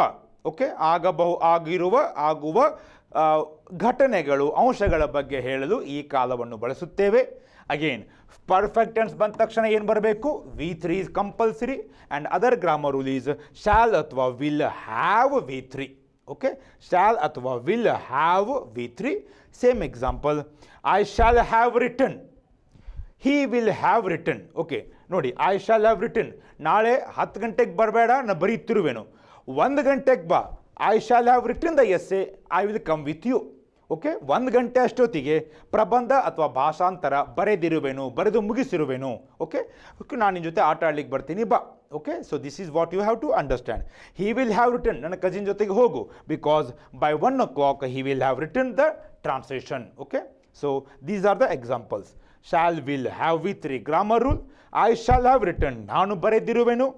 ಓಕೆ ಆಗಬಹು ಆಗಿರುವ ಆಗುವ ಘಟನೆಗಳು ಅಂಶಗಳ ಬಗ್ಗೆ ಹೇಳಲು ಈ ಕಾಲವನ್ನು ಬಳಸುತ್ತೇವೆ ಅಗೇನ್ ಪರ್ಫೆಕ್ಟ್ ಟೆನ್ಸ್ ಬಂದ ತಕ್ಷಣ ಏನು ಬರಬೇಕು V three is compulsory and other grammar rule is shall ಅಥವಾ will have V three okay shall ಅಥವಾ will have V three same example I shall have return he will have return okay ನೋಡಿ I shall have return ನಾಳೆ ಹತ್ತು ಗಂಟೆಗೆ ಬರಬೇಡ ನಾನು ಬರೀತಿರುವೆನು ಒಂದು ಗಂಟೆಗೆ ಬಾ I shall have return the essay I will come with you okay ಒಂದು ಗಂಟೆ ಅಷ್ಟೊತ್ತಿಗೆ ಪ್ರಬಂಧ ಅಥವಾ ಭಾಷಾಂತರ ಬರೆದಿರುವೆನು ಬರೆದು ಮುಗಿಸಿರುವೆನು ಓಕೆ ಓಕೆ ನಾನು ನಿನ್ನ ಜೊತೆ ಆಟ ಆಡ್ಲಿಕ್ಕೆ ಬರ್ತೀನಿ ಬಾ okay so this is what you have to understand he will have return ನನ್ನ ಕಜಿನ್ ಜೊತೆಗೆ ಹೋಗು because by one o'clock he will have return the translation okay so these are the examples shall will have with three grammar rule I shall have return ನಾನು ಬರೆದಿರುವೆನು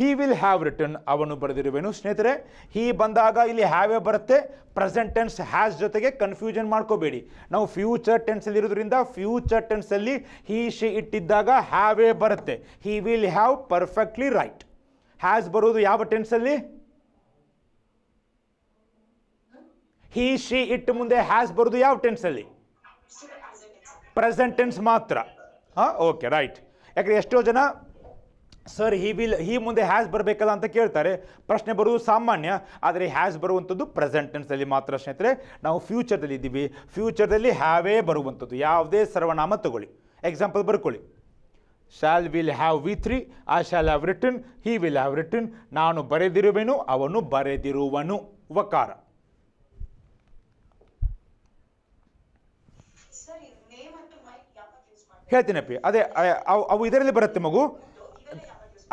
he will have return ಅವನು ಬರೆದಿರುವೆನು ಸ್ನೇಹಿತರೆ he ಬಂದಾಗ ಇಲ್ಲಿ ಹ್ಯಾವೇ ಬರುತ್ತೆ present tense has ಜೊತೆಗೆ ಕನ್ಫ್ಯೂಷನ್ ಮಾಡ್ಕೋಬೇಡಿ ನಾವು ಫ್ಯೂಚರ್ ಟೆನ್ಸಲ್ಲಿ ಇರೋದ್ರಿಂದ ಫ್ಯೂಚರ್ ಟೆನ್ಸಲ್ಲಿ ಹಿ ಶಿ ಇಟ್ಟಿದ್ದಾಗ ಹ್ಯಾವೇ ಬರುತ್ತೆ he will have perfectly right has ಬರೋದು ಯಾವ ಟೆನ್ಸಲ್ಲಿ ಹಿ ಶಿ ಇಟ್ ಮುಂದೆ ಹ್ಯಾಸ್ ಬರೋದು ಯಾವ ಟೆನ್ಸಲ್ಲಿ ಪ್ರೆಸೆಂಟ್ ಟೆನ್ಸ್ ಮಾತ್ರ ಹಾಂ ಓಕೆ ರೈಟ್ ಯಾಕಂದರೆ ಎಷ್ಟೋ ಜನ ಸರ್ ಹಿ ವಿಲ್ ಹಿ ಮುಂದೆ ಹ್ಯಾಸ್ ಬರಬೇಕಲ್ಲ ಅಂತ ಕೇಳ್ತಾರೆ ಪ್ರಶ್ನೆ ಬರುವುದು ಸಾಮಾನ್ಯ ಆದರೆ ಹ್ಯಾಸ್ ಬರುವಂಥದ್ದು ಪ್ರೆಸೆಂಟ್ ಅಲ್ಲಿ ಮಾತ್ರ ಸ್ನೇಹಿತರೆ ನಾವು ಫ್ಯೂಚರ್ದಲ್ಲಿ ಇದ್ದೀವಿ ಫ್ಯೂಚರ್ದಲ್ಲಿ ಹ್ಯಾವೇ ಬರುವಂಥದ್ದು ಯಾವುದೇ ಸರ್ವನಾಮ ತಗೊಳ್ಳಿ ಎಕ್ಸಾಂಪಲ್ ಬರ್ಕೊಳ್ಳಿ shall will have V three I shall have written he will have written ನಾನು ಬರೆದಿರುವೆನು ಅವನು ಬರೆದಿರುವನು ವಕಾರ ಹೇಳ್ತೀನಪ್ಪಿ ಅದೇ ಅವು ಇದರಲ್ಲಿ ಬರುತ್ತೆ ಮಗು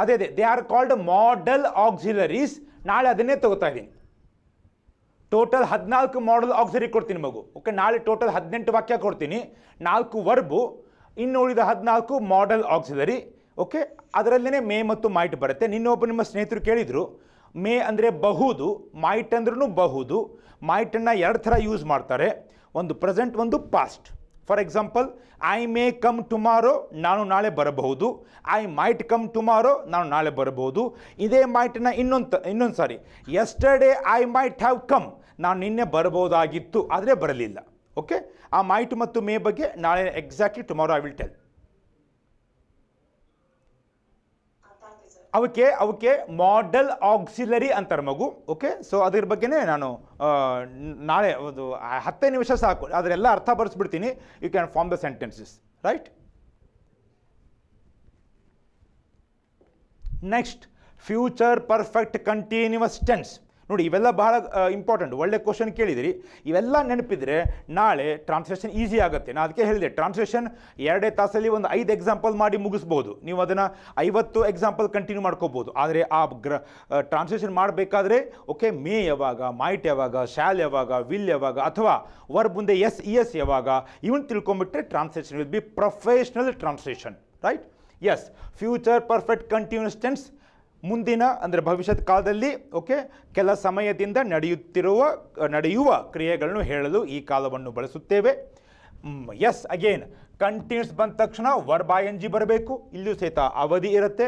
ಅದೇ ಅದೇ they are called modal auxiliaries ನಾಳೆ ಅದನ್ನೇ ತಗೋತಾ ಇದ್ದೀನಿ ಟೋಟಲ್ ಹದಿನಾಲ್ಕು ಮಾಡೆಲ್ ಆಕ್ಸಿಲರಿ ಕೊಡ್ತೀನಿ ಮಗು ಓಕೆ ನಾಳೆ ಟೋಟಲ್ ಹದಿನೆಂಟು ವಾಕ್ಯ ಕೊಡ್ತೀನಿ ನಾಲ್ಕು ವರ್ಬು ಇನ್ನು ಉಳಿದ ಹದಿನಾಲ್ಕು ಮಾಡೆಲ್ ಆಕ್ಸಿಲರಿ ಓಕೆ ಅದರಲ್ಲೇ ಮೇ ಮತ್ತು ಮೈಟ್ ಬರುತ್ತೆ ನಿನ್ನೊಬ್ಬ ನಿಮ್ಮ ಸ್ನೇಹಿತರು ಕೇಳಿದರು ಮೇ ಅಂದರೆ ಬಹುದು ಮೈಟ್ ಅಂದ್ರೂ ಬಹುದು ಮೈಟನ್ನು ಎರಡು ಥರ ಯೂಸ್ ಮಾಡ್ತಾರೆ ಒಂದು ಪ್ರೆಸೆಂಟ್ ಒಂದು past for example I may come tomorrow ನಾನು ನಾಳೆ ಬರಬಹುದು ಐ ಮೈಟ್ ಕಮ್ ಟುಮಾರೋ ನಾನು ನಾಳೆ ಬರಬಹುದು ಇದೇ ಮೈಟ್ನ ಇನ್ನೊಂದು ಇನ್ನೊಂದು ಸಾರಿ yesterday I might have come ನಾನು ನಿನ್ನೆ ಬರಬಹುದಾಗಿತ್ತು ಆದರೆ ಬರಲಿಲ್ಲ ಓಕೆ ಆ ಮೈಟ್ ಮತ್ತು ಮೇ ಬಗ್ಗೆ ನಾಳೆ exactly tomorrow I will tell ಅವಕ್ಕೆ ಅವಕ್ಕೆ ಮಾಡೆಲ್ ಆಕ್ಸಿಲರಿ ಅಂತಾರೆ ಮಗು ಓಕೆ ಸೊ ಅದ್ರ ಬಗ್ಗೆ ನಾನು ನಾಳೆ ಒಂದು ಹತ್ತೇ ನಿಮಿಷ ಸಾಕು ಅದರೆಲ್ಲ ಅರ್ಥ ಬರೆಸ್ಬಿಡ್ತೀನಿ you can form the sentences right next future perfect continuous tense ನೋಡಿ ಇವೆಲ್ಲ ಬಹಳ ಇಂಪಾರ್ಟೆಂಟ್ ಒಳ್ಳೆ ಕ್ವಶನ್ ಕೇಳಿದಿರಿ ಇವೆಲ್ಲ ನೆನಪಿದ್ರೆ ನಾಳೆ ಟ್ರಾನ್ಸ್ಲೇಷನ್ ಈಸಿ ಆಗುತ್ತೆ ನಾನು ಅದಕ್ಕೆ ಹೇಳಿದೆ ಟ್ರಾನ್ಸ್ಲೇಷನ್ ಎರಡೇ ತಾಸಲ್ಲಿ ಒಂದು ಐದು ಎಕ್ಸಾಂಪಲ್ ಮಾಡಿ ಮುಗಿಸ್ಬೋದು ನೀವು ಅದನ್ನು ಐವತ್ತು ಎಕ್ಸಾಂಪಲ್ ಕಂಟಿನ್ಯೂ ಮಾಡ್ಕೋಬೋದು ಆದರೆ ಆ ಗ್ರ ಟ್ರಾನ್ಸ್ಲೇಷನ್ ಮಾಡಬೇಕಾದ್ರೆ ಓಕೆ ಮೇ ಯಾವಾಗ ಮೈಟ್ ಯಾವಾಗ ಶಾಲ್ ಯಾವಾಗ ವಿಲ್ ಯಾವಾಗ ಅಥವಾ ವರ್ ಮುಂದೆ ಎಸ್ ಇ ಎಸ್ ಯಾವಾಗ ಇವನ್ ತಿಳ್ಕೊಂಬಿಟ್ರೆ translation will be professional translation right yes future perfect continuous tense ಮುಂದಿನ ಅಂದರೆ ಭವಿಷ್ಯದ ಕಾಲದಲ್ಲಿ ಓಕೆ ಕೆಲ ಸಮಯದಿಂದ ನಡೆಯುತ್ತಿರುವ ನಡೆಯುವ ಕ್ರಿಯೆಗಳನ್ನು ಹೇಳಲು ಈ ಕಾಲವನ್ನು ಬಳಸುತ್ತೇವೆ ಎಸ್ ಅಗೇನ್ ಕಂಟಿನ್ಯೂಸ್ ಬಂದ ತಕ್ಷಣ ವರ್ ಎನ್ ಜಿ ಬರಬೇಕು ಇಲ್ಲೂ ಸಹಿತ ಅವಧಿ ಇರುತ್ತೆ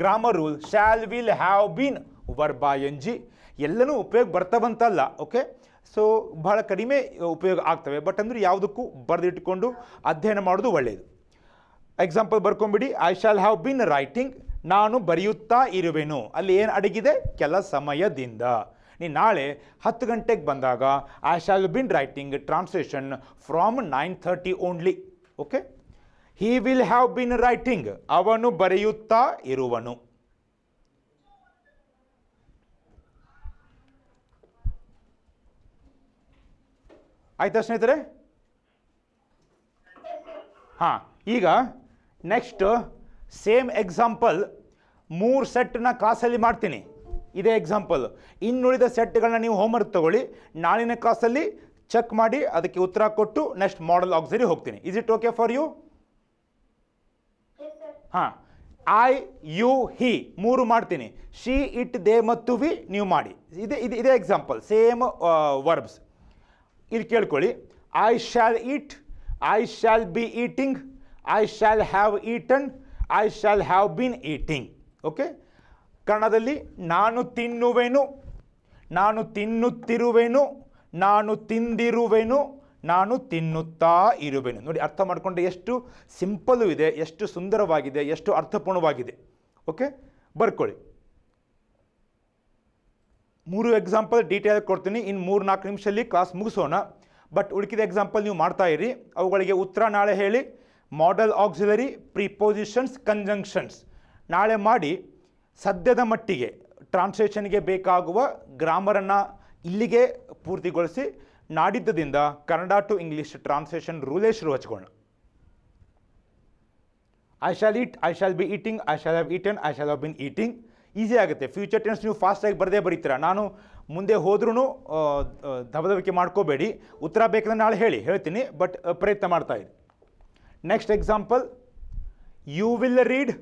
grammar rule shall will have been verb N G ಎಲ್ಲನೂ ಉಪಯೋಗ ಬರ್ತಾ ಬಂತಲ್ಲ ಓಕೆ ಸೊ ಬಹಳ ಕಡಿಮೆ ಉಪಯೋಗ ಆಗ್ತವೆ ಬಟ್ ಅಂದರೆ ಯಾವುದಕ್ಕೂ ಬರೆದಿಟ್ಕೊಂಡು ಅಧ್ಯಯನ ಮಾಡೋದು ಒಳ್ಳೆಯದು ಎಕ್ಸಾಂಪಲ್ ಬರ್ಕೊಂಬಿಡಿ I shall have been writing ನಾನು ಬರೆಯುತ್ತಾ ಇರುವೆನು ಅಲ್ಲಿ ಏನು ಅಡಗಿದೆ ಕೆಲ ಸಮಯದಿಂದ ನೀ ನಾಳೆ ಹತ್ತು ಗಂಟೆಗೆ ಬಂದಾಗ I shall been writing translation from nine thirty only okay he will have been writing ಅವನು ಬರೆಯುತ್ತಾ ಇರುವನು ಆಯ್ತಾ ಸ್ನೇಹಿತರೆ ಹಾಂ ಈಗ ನೆಕ್ಸ್ಟ್ ಸೇಮ್ ಎಕ್ಸಾಂಪಲ್ ಮೂರು ಸೆಟ್ನ ಕಾಸಲ್ಲಿ ಮಾಡ್ತೀನಿ ಇದೇ ಎಕ್ಸಾಂಪಲ್ ಇನ್ನುಳಿದ ಸೆಟ್ಗಳನ್ನ ನೀವು ಹೋಮ್ವರ್ಕ್ ತಗೊಳ್ಳಿ ನಾಳಿನ ಕ್ಲಾಸಲ್ಲಿ ಚೆಕ್ ಮಾಡಿ ಅದಕ್ಕೆ ಉತ್ತರ ಕೊಟ್ಟು ನೆಕ್ಸ್ಟ್ ಮಾಡಲ್ ಆಕ್ಸರಿ ಹೋಗ್ತೀನಿ is it okay for you ಹಾಂ ಐ ಯು ಹಿ ಮೂರು ಮಾಡ್ತೀನಿ ಶಿ ಇಟ್ ದೇ ಮತ್ತು ವಿ ನೀವು ಮಾಡಿ ಇದೇ ಇದು ಇದೇ ಎಕ್ಸಾಂಪಲ್ ಸೇಮ್ ವರ್ಬ್ಸ್ ಇಲ್ಲಿ ಕೇಳ್ಕೊಳ್ಳಿ I shall eat I shall be eating I shall have eaten I shall have been eating okay ಕನ್ನಡದಲ್ಲಿ ನಾನು ತಿನ್ನುವೆನು ನಾನು ತಿನ್ನುತ್ತಿರುವೆನು ನಾನು ತಿಂದಿರುವೆನು ನಾನು ತಿನ್ನುತ್ತಾ ಇರುವೆನು ನೋಡಿ ಅರ್ಥ ಮಾಡಿಕೊಂಡ್ರೆ ಎಷ್ಟು ಸಿಂಪಲು ಇದೆ ಎಷ್ಟು ಸುಂದರವಾಗಿದೆ ಎಷ್ಟು ಅರ್ಥಪೂರ್ಣವಾಗಿದೆ ಓಕೆ ಬರ್ಕೊಳ್ಳಿ ಮೂರು ಎಕ್ಸಾಂಪಲ್ ಡೀಟೇಲ್ ಕೊಡ್ತೀನಿ ಇನ್ನು ಮೂರು ನಾಲ್ಕು ನಿಮಿಷದಲ್ಲಿ ಕ್ಲಾಸ್ ಮುಗಿಸೋಣ ಬಟ್ ಉಳಿಕಿದ ಎಕ್ಸಾಂಪಲ್ ನೀವು ಮಾಡ್ತಾ ಇರಿ ಅವುಗಳಿಗೆ ಉತ್ತರ ನಾಳೆ ಹೇಳಿ ಮಾಡಲ್ ಆಕ್ಸಿಲರಿ ಪ್ರಿಪೋಸಿಷನ್ಸ್ ಕಂಜಂಕ್ಷನ್ಸ್ ನಾಳೆ ಮಾಡಿ ಸದ್ಯದ ಮಟ್ಟಿಗೆ ಟ್ರಾನ್ಸ್ಲೇಷನ್ಗೆ ಬೇಕಾಗುವ ಗ್ರಾಮರನ್ನು ಇಲ್ಲಿಗೆ ಪೂರ್ತಿಗೊಳಿಸಿ ನಾಡಿದ್ದದಿಂದ ಕನ್ನಡ ಟು ಇಂಗ್ಲೀಷ್ ಟ್ರಾನ್ಸ್ಲೇಷನ್ ರೂಲೇ ಶುರು ಹಚ್ಕೊಳ್ಳೋಣ I shall eat I shall be eating I shall have eaten I shall have been eating easy ಆಗುತ್ತೆ ಫ್ಯೂಚರ್ ಟೆನ್ಸ್ ನೀವು ಫಾಸ್ಟಾಗಿ ಬರದೇ ಬರೀತೀರ ನಾನು ಮುಂದೆ ಹೋದ್ರೂ ದಬದಬಿಕೆ ಮಾಡ್ಕೋಬೇಡಿ ಉತ್ತರ ಬೇಕಂದ್ರೆ ನಾಳೆ ಹೇಳಿ ಹೇಳ್ತೀನಿ ಬಟ್ ಪ್ರಯತ್ನ ಮಾಡ್ತಾ ಇದ್ದೀನಿ next example you will read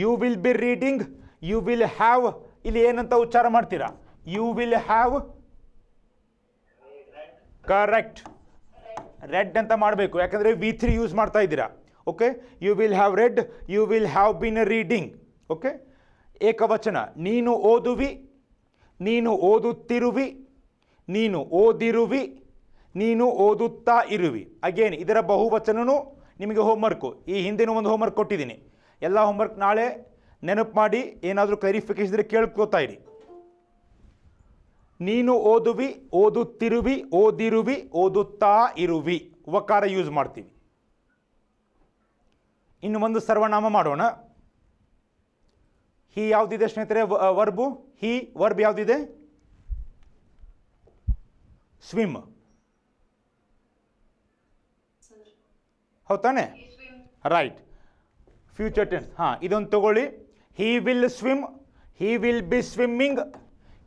you will be reading you will have ಇಲ್ಲಿ ಏನಂತ ಉಚ್ಚಾರ ಮಾಡ್ತೀರಾ ಯು ವಿಲ್ ಹ್ಯಾವ್ ಕರೆಕ್ಟ್ ರೆಡ್ ಅಂತ ಮಾಡಬೇಕು ಯಾಕಂದರೆ ವಿ ತ್ರೀ ಯೂಸ್ ಮಾಡ್ತಾ ಇದ್ದೀರಾ okay you will have read you will have been reading okay ಏಕವಚನ ನೀನು ಓದುವಿ ನೀನು ಓದುತ್ತಿರುವಿ ನೀನು ಓದಿರುವಿ ನೀನು ಓದುತ್ತಾ ಇರುವಿ ಅಗೇನ್ ಇದರ ಬಹುವಚನನು ನಿಮಗೆ ಹೋಮ್ವರ್ಕು ಈ ಹಿಂದಿನ ಒಂದು ಹೋಮ್ವರ್ಕ್ ಕೊಟ್ಟಿದ್ದೀನಿ ಎಲ್ಲ ಹೋಮ್ವರ್ಕ್ ನಾಳೆ ನೆನಪು ಮಾಡಿ ಏನಾದರೂ ಕ್ಲಾರಿಫಿಕೇಶನ್ ಇದ್ದರೆ ಕೇಳ್ಕೊತಾ ಇರಿ ನೀನು ಓದುವಿ ಓದುತ್ತಿರುವಿ ಓದಿರುವಿ ಓದುತ್ತಾ ಇರುವಿ ವಕಾರ ಯೂಸ್ ಮಾಡ್ತೀವಿ ಇನ್ನು ಒಂದು ಸರ್ವನಾಮ ಮಾಡೋಣ ಹೀ ಯಾವುದಿದೆ ಸ್ನೇಹಿತರೆ ವರ್ಬು ಹೀ ವರ್ಬ್ ಯಾವುದಿದೆ ಸ್ವಿಮ್ ಹೌದು ತಾನೆ ರೈಟ್ ಫ್ಯೂಚರ್ ಟೆನ್ಸ್ ಹಾಂ ಇದೊಂದು ತಗೊಳ್ಳಿ he will swim he will be swimming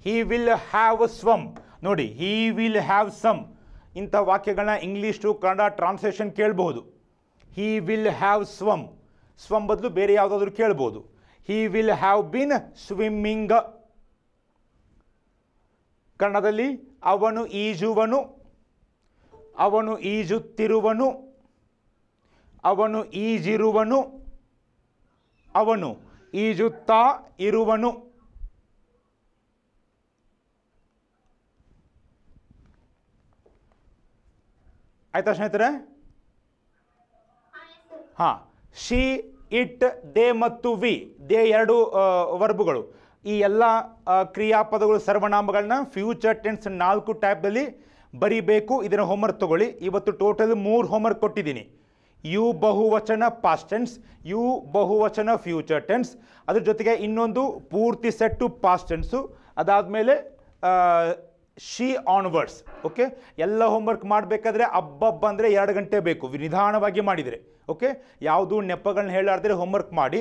he will have swum ನೋಡಿ ಹಿ ವಿಲ್ ಹ್ಯಾವ್ ಸಮ್ ಇಂಥ ವಾಕ್ಯಗಳನ್ನ ಇಂಗ್ಲೀಷ್ ಟು ಕನ್ನಡ ಟ್ರಾನ್ಸ್ಲೇಷನ್ ಕೇಳಬಹುದು ಹಿ ವಿಲ್ ಹ್ಯಾವ್ ಸ್ವಮ್ ಸ್ವಮ್ ಬದಲು ಬೇರೆ ಯಾವುದಾದ್ರೂ ಕೇಳ್ಬೋದು he will have been swimming ಕನ್ನಡದಲ್ಲಿ ಅವನು ಈಜುವನು ಅವನು ಈಜುತ್ತಿರುವನು ಅವನು ಈಜಿರುವನು ಅವನು ಈಜುತ್ತಾ ಇರುವನು ಆಯ್ತಾ ಸ್ನೇಹಿತರೆ ಹಾ ಶಿ ಇಟ್ ದೇ ಮತ್ತು ವಿ ದೇ ಎರಡು ವರ್ಬುಗಳು ಈ ಎಲ್ಲ ಕ್ರಿಯಾಪದಗಳು ಸರ್ವನಾಮಗಳನ್ನ ಫ್ಯೂಚರ್ ಟೆನ್ಸ್ ನಾಲ್ಕು ಟ್ಯಾಬ್ದಲ್ಲಿ ಬರೀಬೇಕು ಇದನ್ನು ಹೋಮ್ವರ್ಕ್ ತಗೊಳ್ಳಿ ಇವತ್ತು ಟೋಟಲ್ ಮೂರು ಹೋಮ್ವರ್ಕ್ ಕೊಟ್ಟಿದ್ದೀನಿ ಯು ಬಹುವಚನ ಪಾಸ್ಟ್ ಟೆನ್ಸ್ ಯು ಬಹುವಚನ ಫ್ಯೂಚರ್ ಟೆನ್ಸ್ ಅದ್ರ ಜೊತೆಗೆ ಇನ್ನೊಂದು ಪೂರ್ತಿ ಸೆಟ್ಟು ಪಾಸ್ಟ್ ಟೆನ್ಸು ಅದಾದಮೇಲೆ ಶಿ ಆನ್ವರ್ಡ್ಸ್ ಓಕೆ ಎಲ್ಲ ಹೋಮ್ವರ್ಕ್ ಮಾಡಬೇಕಾದ್ರೆ ಅಬ್ಬಬ್ಬ ಅಂದರೆ ಎರಡು ಗಂಟೆ ಬೇಕು ನಿಧಾನವಾಗಿ ಮಾಡಿದರೆ ಓಕೆ ಯಾವುದು ನೆಪಗಳನ್ನ ಹೇಳಾರ್ದರೆ ಹೋಮ್ವರ್ಕ್ ಮಾಡಿ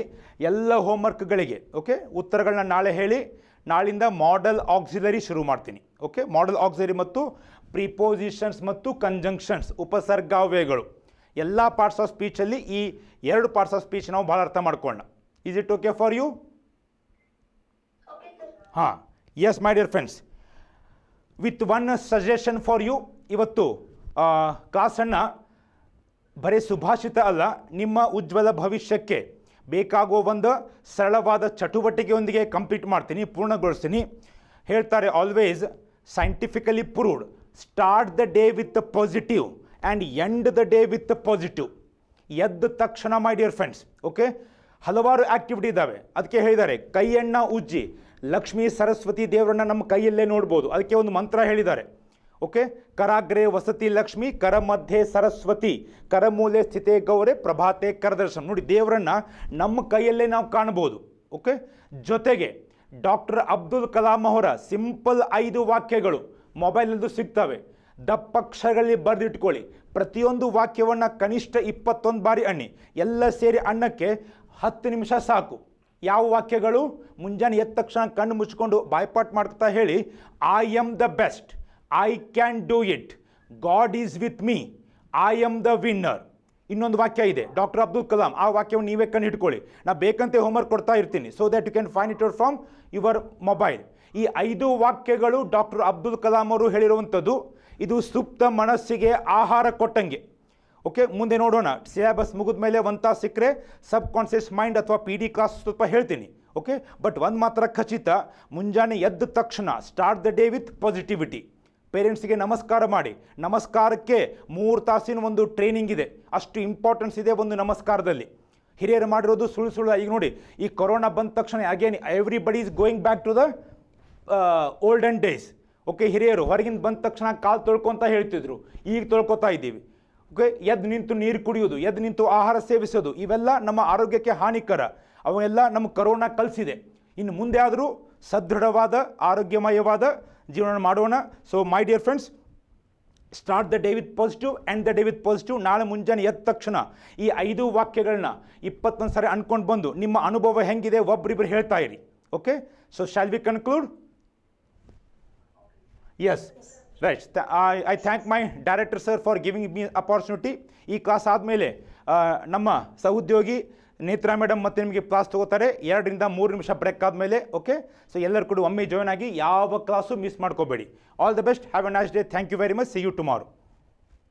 ಎಲ್ಲ ಹೋಮ್ವರ್ಕ್ಗಳಿಗೆ ಓಕೆ ಉತ್ತರಗಳನ್ನ ನಾಳೆ ಹೇಳಿ ನಾಳಿಂದ ಮಾಡಲ್ ಆಕ್ಸಿಲರಿ ಶುರು ಮಾಡ್ತೀನಿ ಓಕೆ ಮಾಡಲ್ ಆಕ್ಸಿಲರಿ ಮತ್ತು ಪ್ರಿಪೋಸಿಷನ್ಸ್ ಮತ್ತು ಕಂಜಂಕ್ಷನ್ಸ್ ಉಪಸರ್ಗಾವ್ಯಗಳು ಎಲ್ಲ ಪಾರ್ಟ್ಸ್ ಆಫ್ ಸ್ಪೀಚಲ್ಲಿ ಈ ಎರಡು ಪಾರ್ಟ್ಸ್ ಆಫ್ ಸ್ಪೀಚ್ ನಾವು ಭಾಳ ಅರ್ಥ ಮಾಡ್ಕೊಳ್ಳೋಣ is it okay for you ಹಾಂ yes my dear friends with one suggestion for you ಇವತ್ತು ಕಾಸಣ್ಣ ಬರೀ ಸುಭಾಷಿತ ಅಲ್ಲ ನಿಮ್ಮ ಉಜ್ವಲ ಭವಿಷ್ಯಕ್ಕೆ ಬೇಕಾಗುವ ಒಂದು ಸರಳವಾದ ಚಟುವಟಿಕೆಯೊಂದಿಗೆ ಕಂಪ್ಲೀಟ್ ಮಾಡ್ತೀನಿ ಪೂರ್ಣಗೊಳಿಸ್ತೀನಿ ಹೇಳ್ತಾರೆ always scientifically proved start the day with positive and end the day with positive ಎದ್ದ ತಕ್ಷಣ ಮೈ ಡಿಯರ್ ಫ್ರೆಂಡ್ಸ್ ಓಕೆ ಹಲವಾರು ಆ್ಯಕ್ಟಿವಿಟಿ ಇದ್ದಾವೆ ಅದಕ್ಕೆ ಹೇಳಿದ್ದಾರೆ ಕೈಯಣ್ಣ ಉಜ್ಜಿ ಲಕ್ಷ್ಮೀ ಸರಸ್ವತಿ ದೇವರನ್ನ ನಮ್ಮ ಕೈಯಲ್ಲೇ ನೋಡ್ಬೋದು ಅದಕ್ಕೆ ಒಂದು ಮಂತ್ರ ಹೇಳಿದ್ದಾರೆ ಓಕೆ ಕರಾಗ್ರೆ ವಸತಿ ಲಕ್ಷ್ಮಿ ಕರ ಮಧ್ಯೆ ಸರಸ್ವತಿ ಕರಮೂಲೆ ಸ್ಥಿತೆ ಗೌರೆ ಪ್ರಭಾತೆ ಕರದರ್ಶನ ನೋಡಿ ದೇವರನ್ನ ನಮ್ಮ ಕೈಯಲ್ಲೇ ನಾವು ಕಾಣ್ಬೋದು ಓಕೆ ಜೊತೆಗೆ ಡಾಕ್ಟರ್ ಅಬ್ದುಲ್ ಕಲಾಂ ಅವರ ಸಿಂಪಲ್ ಐದು ವಾಕ್ಯಗಳು ಮೊಬೈಲಲ್ಲೂ ಸಿಗ್ತವೆ ದಪ್ಪಕ್ಷರಗಳಲ್ಲಿ ಬರೆದಿಟ್ಕೊಳ್ಳಿ ಪ್ರತಿಯೊಂದು ವಾಕ್ಯವನ್ನು ಕನಿಷ್ಠ ಇಪ್ಪತ್ತೊಂದು ಬಾರಿ ಅಣ್ಣಿ ಎಲ್ಲ ಸೇರಿ ಅಣ್ಣಕ್ಕೆ ಹತ್ತು ನಿಮಿಷ ಸಾಕು ಯಾವ ವಾಕ್ಯಗಳು ಮುಂಜಾನೆ ಎದ್ದ ತಕ್ಷಣ ಕಣ್ಣು ಮುಚ್ಕೊಂಡು ಬಾಯ್ಪಾಟ್ ಮಾಡ್ತಾ ಹೇಳಿ I am the best I can do it God is with me I am the winner ಇನ್ನೊಂದು ವಾಕ್ಯ ಇದೆ ಡಾಕ್ಟರ್ ಅಬ್ದುಲ್ ಕಲಾಂ ಆ ವಾಕ್ಯವನ್ನು ನೀವೇ ಕಣ್ಣು ಇಟ್ಕೊಳ್ಳಿ ನಾ ಬೇಕಂತೆ ಹೋಮ್ವರ್ಕ್ ಕೊಡ್ತಾ ಇರ್ತೀನಿ so that you can find it out from your mobile ಈ ಐದು ವಾಕ್ಯಗಳು ಡಾಕ್ಟರ್ ಅಬ್ದುಲ್ ಕಲಾಂ ಅವರು ಹೇಳಿರುವಂಥದ್ದು ಇದು ಸುಪ್ತ ಮನಸ್ಸಿಗೆ ಆಹಾರ ಕೊಟ್ಟಂಗೆ ಓಕೆ ಮುಂದೆ ನೋಡೋಣ ಸಿಲೆಬಸ್ ಮುಗಿದ ಮೇಲೆ ಒಂದು ತಾಸು ಸಿಕ್ಕರೆ ಸಬ್ ಕಾನ್ಷಿಯಸ್ ಮೈಂಡ್ ಅಥವಾ ಪಿ ಡಿ ಕ್ಲಾಸ್ ಸ್ವಲ್ಪ ಹೇಳ್ತೀನಿ ಓಕೆ ಬಟ್ ಒಂದು ಮಾತ್ರ ಖಚಿತ ಮುಂಜಾನೆ ಎದ್ದ ತಕ್ಷಣ start the day with positivity ಪೇರೆಂಟ್ಸ್ಗೆ ನಮಸ್ಕಾರ ಮಾಡಿ ನಮಸ್ಕಾರಕ್ಕೆ ಮೂರು ತಾಸಿನ ಒಂದು ಟ್ರೈನಿಂಗ್ ಇದೆ ಅಷ್ಟು ಇಂಪಾರ್ಟೆನ್ಸ್ ಇದೆ ಒಂದು ನಮಸ್ಕಾರದಲ್ಲಿ ಹಿರಿಯರು ಮಾಡಿರೋದು ಸುಳ್ಳು ಸುಳ್ಳು ಈಗ ನೋಡಿ ಈ ಕೊರೋನಾ ಬಂದ ತಕ್ಷಣ again everybody is is going back to the olden days okay ಹಿರಿಯರು ಹೊರಗಿಂದ ಬಂದ ತಕ್ಷಣ ಕಾಲು ತೊಳ್ಕೊತ ಹೇಳ್ತಿದ್ರು ಈಗ ತೊಳ್ಕೊತಾ ಇದ್ದೀವಿ ಓಕೆ ಎದ್ದು ನಿಂತು ನೀರು ಕುಡಿಯೋದು ಎದ್ದು ನಿಂತು ಆಹಾರ ಸೇವಿಸೋದು ಇವೆಲ್ಲ ನಮ್ಮ ಆರೋಗ್ಯಕ್ಕೆ ಹಾನಿಕರ ಅವೆಲ್ಲ ನಮ್ಮ ಕರೋನಾ ಕಲಿಸಿದೆ ಇನ್ನು ಮುಂದೆ ಆದರೂ ಸದೃಢವಾದ ಆರೋಗ್ಯಮಯವಾದ ಜೀವನ ಮಾಡೋಣ so my dear friends start the day with positive and the day with positive ನಾಳೆ ಮುಂಜಾನೆ ಎದ್ದ ತಕ್ಷಣ ಈ ಐದು ವಾಕ್ಯಗಳನ್ನ ಇಪ್ಪತ್ತೊಂದು ಸಾರಿ ಅಂದ್ಕೊಂಡು ಬಂದು ನಿಮ್ಮ ಅನುಭವ ಹೆಂಗಿದೆ ಒಬ್ಬರಿಬ್ಬರು ಹೇಳ್ತಾ ಇರಿ okay so shall we conclude yes right I thank my director sir for giving me opportunity ಈ ಕ್ಲಾಸ್ ಆದಮೇಲೆ ನಮ್ಮ ಸಹೋದ್ಯೋಗಿ ನೇತ್ರಾ ಮೇಡಮ್ ಮತ್ತೆ ನಿಮಗೆ ಕ್ಲಾಸ್ ತೊಗೋತಾರೆ ಎರಡರಿಂದ ಮೂರು ನಿಮಿಷ ಬ್ರೇಕ್ ಆದಮೇಲೆ ಓಕೆ ಸೊ ಎಲ್ಲರೂ ಕೂಡ ಒಮ್ಮೆ ಜಾಯ್ನ್ ಆಗಿ ಯಾವ ಕ್ಲಾಸು ಮಿಸ್ ಮಾಡ್ಕೋಬೇಡಿ all the best have a day thank you very much see you tomorrow